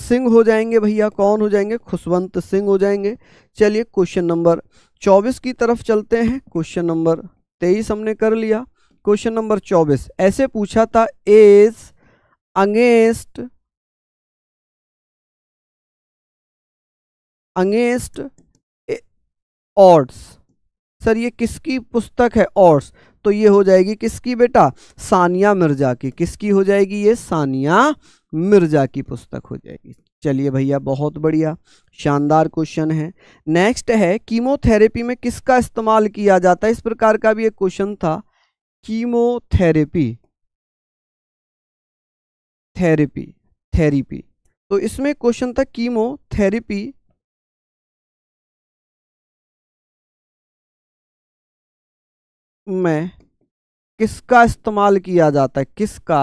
सिंह हो जाएंगे भैया कौन हो जाएंगे खुशवंत सिंह हो जाएंगे चलिए क्वेश्चन नंबर चौबीस की तरफ चलते हैं क्वेश्चन नंबर तेईस हमने कर लिया क्वेश्चन नंबर चौबीस ऐसे पूछा था age against against odds sir ये किसकी पुस्तक है ऑर्ड्स तो ये हो जाएगी किसकी बेटा सानिया मिर्जा की किसकी हो जाएगी ये सानिया मिर्जा की पुस्तक हो जाएगी चलिए भैया बहुत बढ़िया शानदार क्वेश्चन है नेक्स्ट है कीमोथेरेपी में किसका इस्तेमाल किया जाता है इस प्रकार का भी एक क्वेश्चन था कीमोथेरेपी थेरेपी थेरेपी तो इसमें क्वेश्चन था कीमोथेरेपी में किसका इस्तेमाल किया जाता है किसका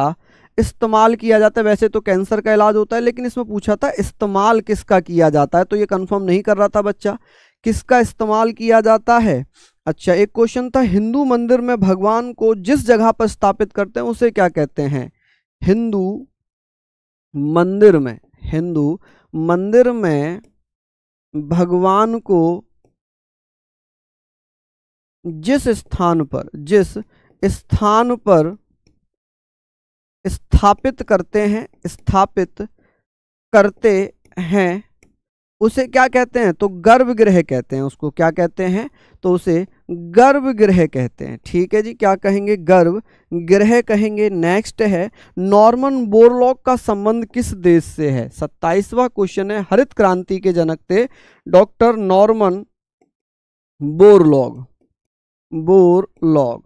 इस्तेमाल किया जाता है वैसे तो कैंसर का इलाज होता है लेकिन इसमें पूछा था इस्तेमाल किसका किया जाता है तो ये कंफर्म नहीं कर रहा था बच्चा किसका इस्तेमाल किया जाता है अच्छा एक क्वेश्चन था हिंदू मंदिर में भगवान को जिस जगह पर स्थापित करते हैं उसे क्या कहते हैं हिंदू मंदिर में हिंदू मंदिर में भगवान को जिस स्थान पर जिस स्थान पर स्थापित करते हैं स्थापित करते हैं उसे क्या कहते हैं तो गर्भगृह कहते हैं उसको क्या कहते हैं तो उसे गर्भगृह कहते हैं ठीक है जी क्या कहेंगे गर्भ ग्रह कहेंगे नेक्स्ट है नॉर्मन बोरलॉक का संबंध किस देश से है सत्ताईसवा क्वेश्चन है हरित क्रांति के जनक थे doctor Norman Borlaug Borlaug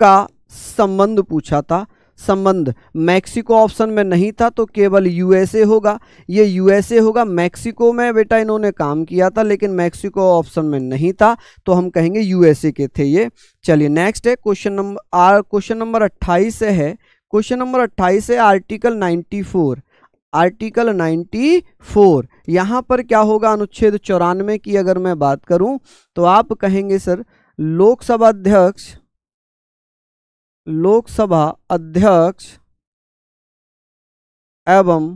का संबंध पूछा था संबंध मैक्सिको ऑप्शन में नहीं था तो केवल यूएसए होगा ये यूएसए होगा मैक्सिको में बेटा इन्होंने काम किया था लेकिन मैक्सिको ऑप्शन में नहीं था तो हम कहेंगे यूएसए के थे ये चलिए नेक्स्ट है क्वेश्चन नंबर आर क्वेश्चन नंबर अट्ठाईस है क्वेश्चन नंबर अट्ठाईस है आर्टिकल नाइन्टी फोर आर्टिकल 94 यहाँ पर क्या होगा अनुच्छेद चौरानवे की अगर मैं बात करूं तो आप कहेंगे सर लोकसभा अध्यक्ष लोकसभा अध्यक्ष एवं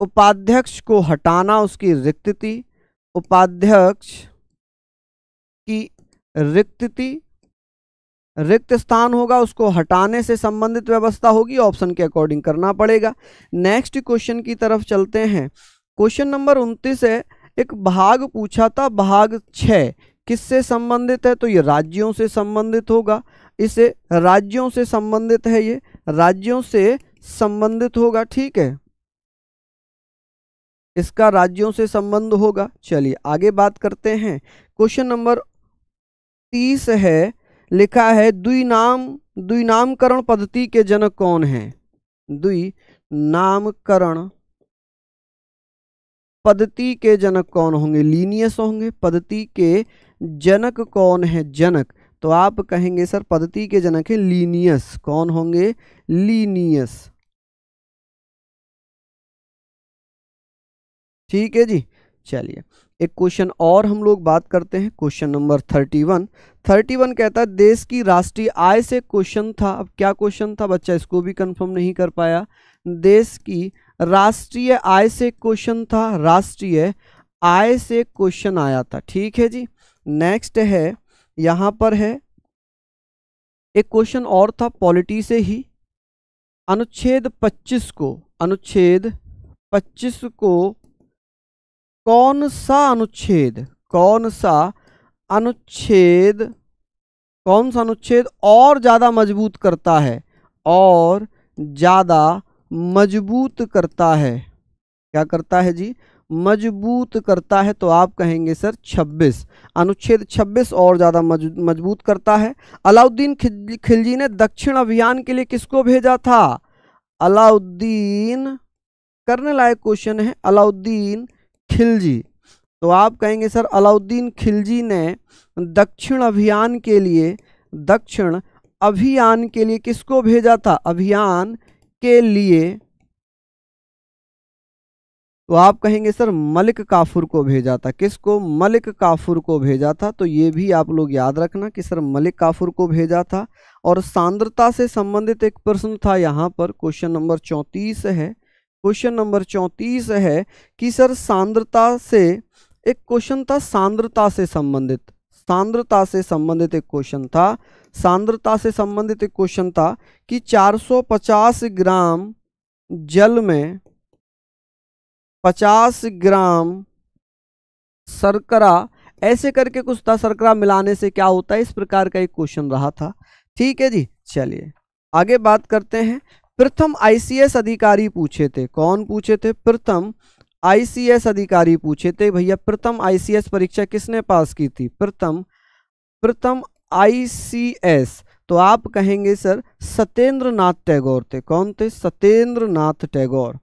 उपाध्यक्ष को हटाना उसकी रिक्ति उपाध्यक्ष की रिक्ति रिक्त स्थान होगा उसको हटाने से संबंधित व्यवस्था होगी ऑप्शन के अकॉर्डिंग करना पड़ेगा नेक्स्ट क्वेश्चन की तरफ चलते हैं क्वेश्चन नंबर उनतीस है एक भाग पूछा था भाग छः किससे संबंधित है तो ये राज्यों से संबंधित होगा इसे राज्यों से संबंधित है ये राज्यों से संबंधित होगा ठीक है इसका राज्यों से संबंध होगा चलिए आगे बात करते हैं क्वेश्चन नंबर तीस है लिखा है दुई नाम दुई नामकरण पद्धति के जनक कौन हैं दुई नामकरण पद्धति के जनक कौन होंगे लीनियस होंगे पद्धति के जनक कौन है जनक तो आप कहेंगे सर पद्धति के जनक है लीनियस कौन होंगे लीनियस ठीक है जी चलिए एक क्वेश्चन और हम लोग बात करते हैं question number thirty one thirty one कहता है देश की राष्ट्रीय आय से क्वेश्चन था अब क्या क्वेश्चन था बच्चा इसको भी कंफर्म नहीं कर पाया देश की राष्ट्रीय आय से क्वेश्चन था राष्ट्रीय आय से क्वेश्चन आया था ठीक है जी नेक्स्ट है यहाँ पर है एक क्वेश्चन और था पॉलिटी से ही अनुच्छेद 25 को अनुच्छेद 25 को कौन सा अनुच्छेद कौन सा अनुच्छेद कौन सा अनुच्छेद और ज़्यादा मजबूत करता है और ज़्यादा मजबूत करता है क्या करता है जी मजबूत करता है तो आप कहेंगे सर 26 अनुच्छेद 26 और ज़्यादा मजबूत करता है अलाउद्दीन खिलजी ने दक्षिण अभियान के लिए किसको भेजा था अलाउद्दीन करने लायक क्वेश्चन है अलाउद्दीन खिलजी तो आप कहेंगे सर अलाउद्दीन खिलजी ने दक्षिण अभियान के लिए दक्षिण अभियान के लिए किसको भेजा था अभियान के लिए तो आप कहेंगे सर मलिक काफुर को भेजा था किसको मलिक काफुर को भेजा था तो ये भी आप लोग याद रखना कि सर मलिक काफुर को भेजा था और सांद्रता से संबंधित एक प्रश्न था यहाँ पर क्वेश्चन नंबर चौंतीस है क्वेश्चन नंबर चौंतीस है कि सर सांद्रता से एक क्वेश्चन था सांद्रता से संबंधित सांद्रता से संबंधित एक क्वेश्चन था सांद्रता से संबंधित एक क्वेश्चन था कि 450 ग्राम जल में 50 ग्राम शर्करा ऐसे करके कुछ था शर्करा मिलाने से क्या होता है इस प्रकार का एक क्वेश्चन रहा था ठीक है जी चलिए आगे बात करते हैं प्रथम आईसीएस अधिकारी पूछे थे कौन पूछे थे प्रथम आईसीएस अधिकारी पूछे थे भैया प्रथम आईसीएस परीक्षा किसने पास की थी प्रथम प्रथम आईसीएस तो आप कहेंगे सर सत्येंद्र नाथ टैगोर थे कौन थे सत्येंद्र नाथ टैगोर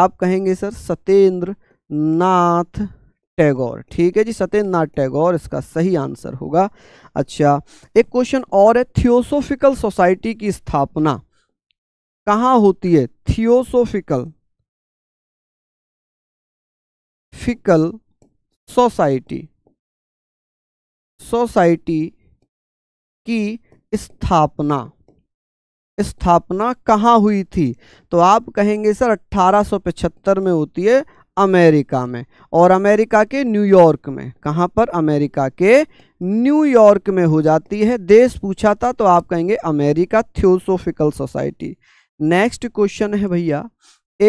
आप कहेंगे सर सत्येंद्र नाथ टैगोर ठीक है जी सत्येंद्र नाथ टैगोर इसका सही आंसर होगा अच्छा एक क्वेश्चन और है थियोसोफिकल सोसाइटी की स्थापना कहाँ होती है थियोसोफिकल difficult सोसाइटी सोसाइटी की स्थापना स्थापना कहाँ हुई थी तो आप कहेंगे सर 1875 में होती है अमेरिका में और अमेरिका के न्यूयॉर्क में कहाँ पर अमेरिका के न्यूयॉर्क में हो जाती है देश पूछा था तो आप कहेंगे America Theosophical Society next question है भैया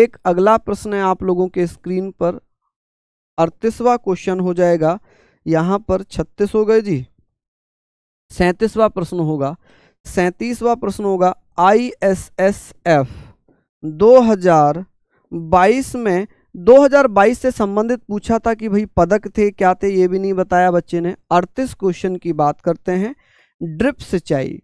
एक अगला प्रश्न है आप लोगों के स्क्रीन पर अड़तीसवा क्वेश्चन हो जाएगा यहाँ पर छत्तीस हो गए जी सैंतीसवा प्रश्न होगा सैंतीसवा प्रश्न होगा आई एस एस एफ दो हजार बाईस में 2022 से संबंधित पूछा था कि भाई पदक थे क्या थे ये भी नहीं बताया बच्चे ने अड़तीस क्वेश्चन की बात करते हैं ड्रिप सिंचाई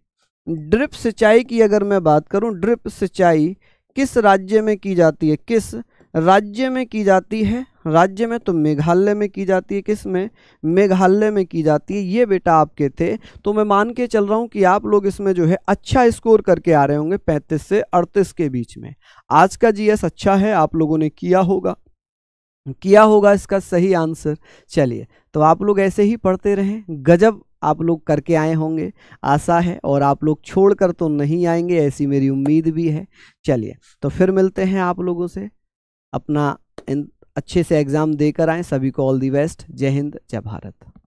ड्रिप सिंचाई की अगर मैं बात करूं ड्रिप सिंचाई किस राज्य में की जाती है किस राज्य में की जाती है राज्य में तो मेघालय में की जाती है किस में मेघालय में की जाती है ये बेटा आपके थे तो मैं मान के चल रहा हूँ कि आप लोग इसमें जो है अच्छा स्कोर करके आ रहे होंगे पैंतीस से अड़तीस के बीच में आज का जीएस अच्छा है आप लोगों ने किया होगा किया होगा इसका सही आंसर चलिए तो आप लोग ऐसे ही पढ़ते रहें गजब आप लोग करके आए होंगे आशा है और आप लोग छोड़कर तो नहीं आएंगे ऐसी मेरी उम्मीद भी है चलिए तो फिर मिलते हैं आप लोगों से अपना अच्छे से एग्जाम देकर आएँ सभी को ऑल दी बेस्ट जय हिंद जय भारत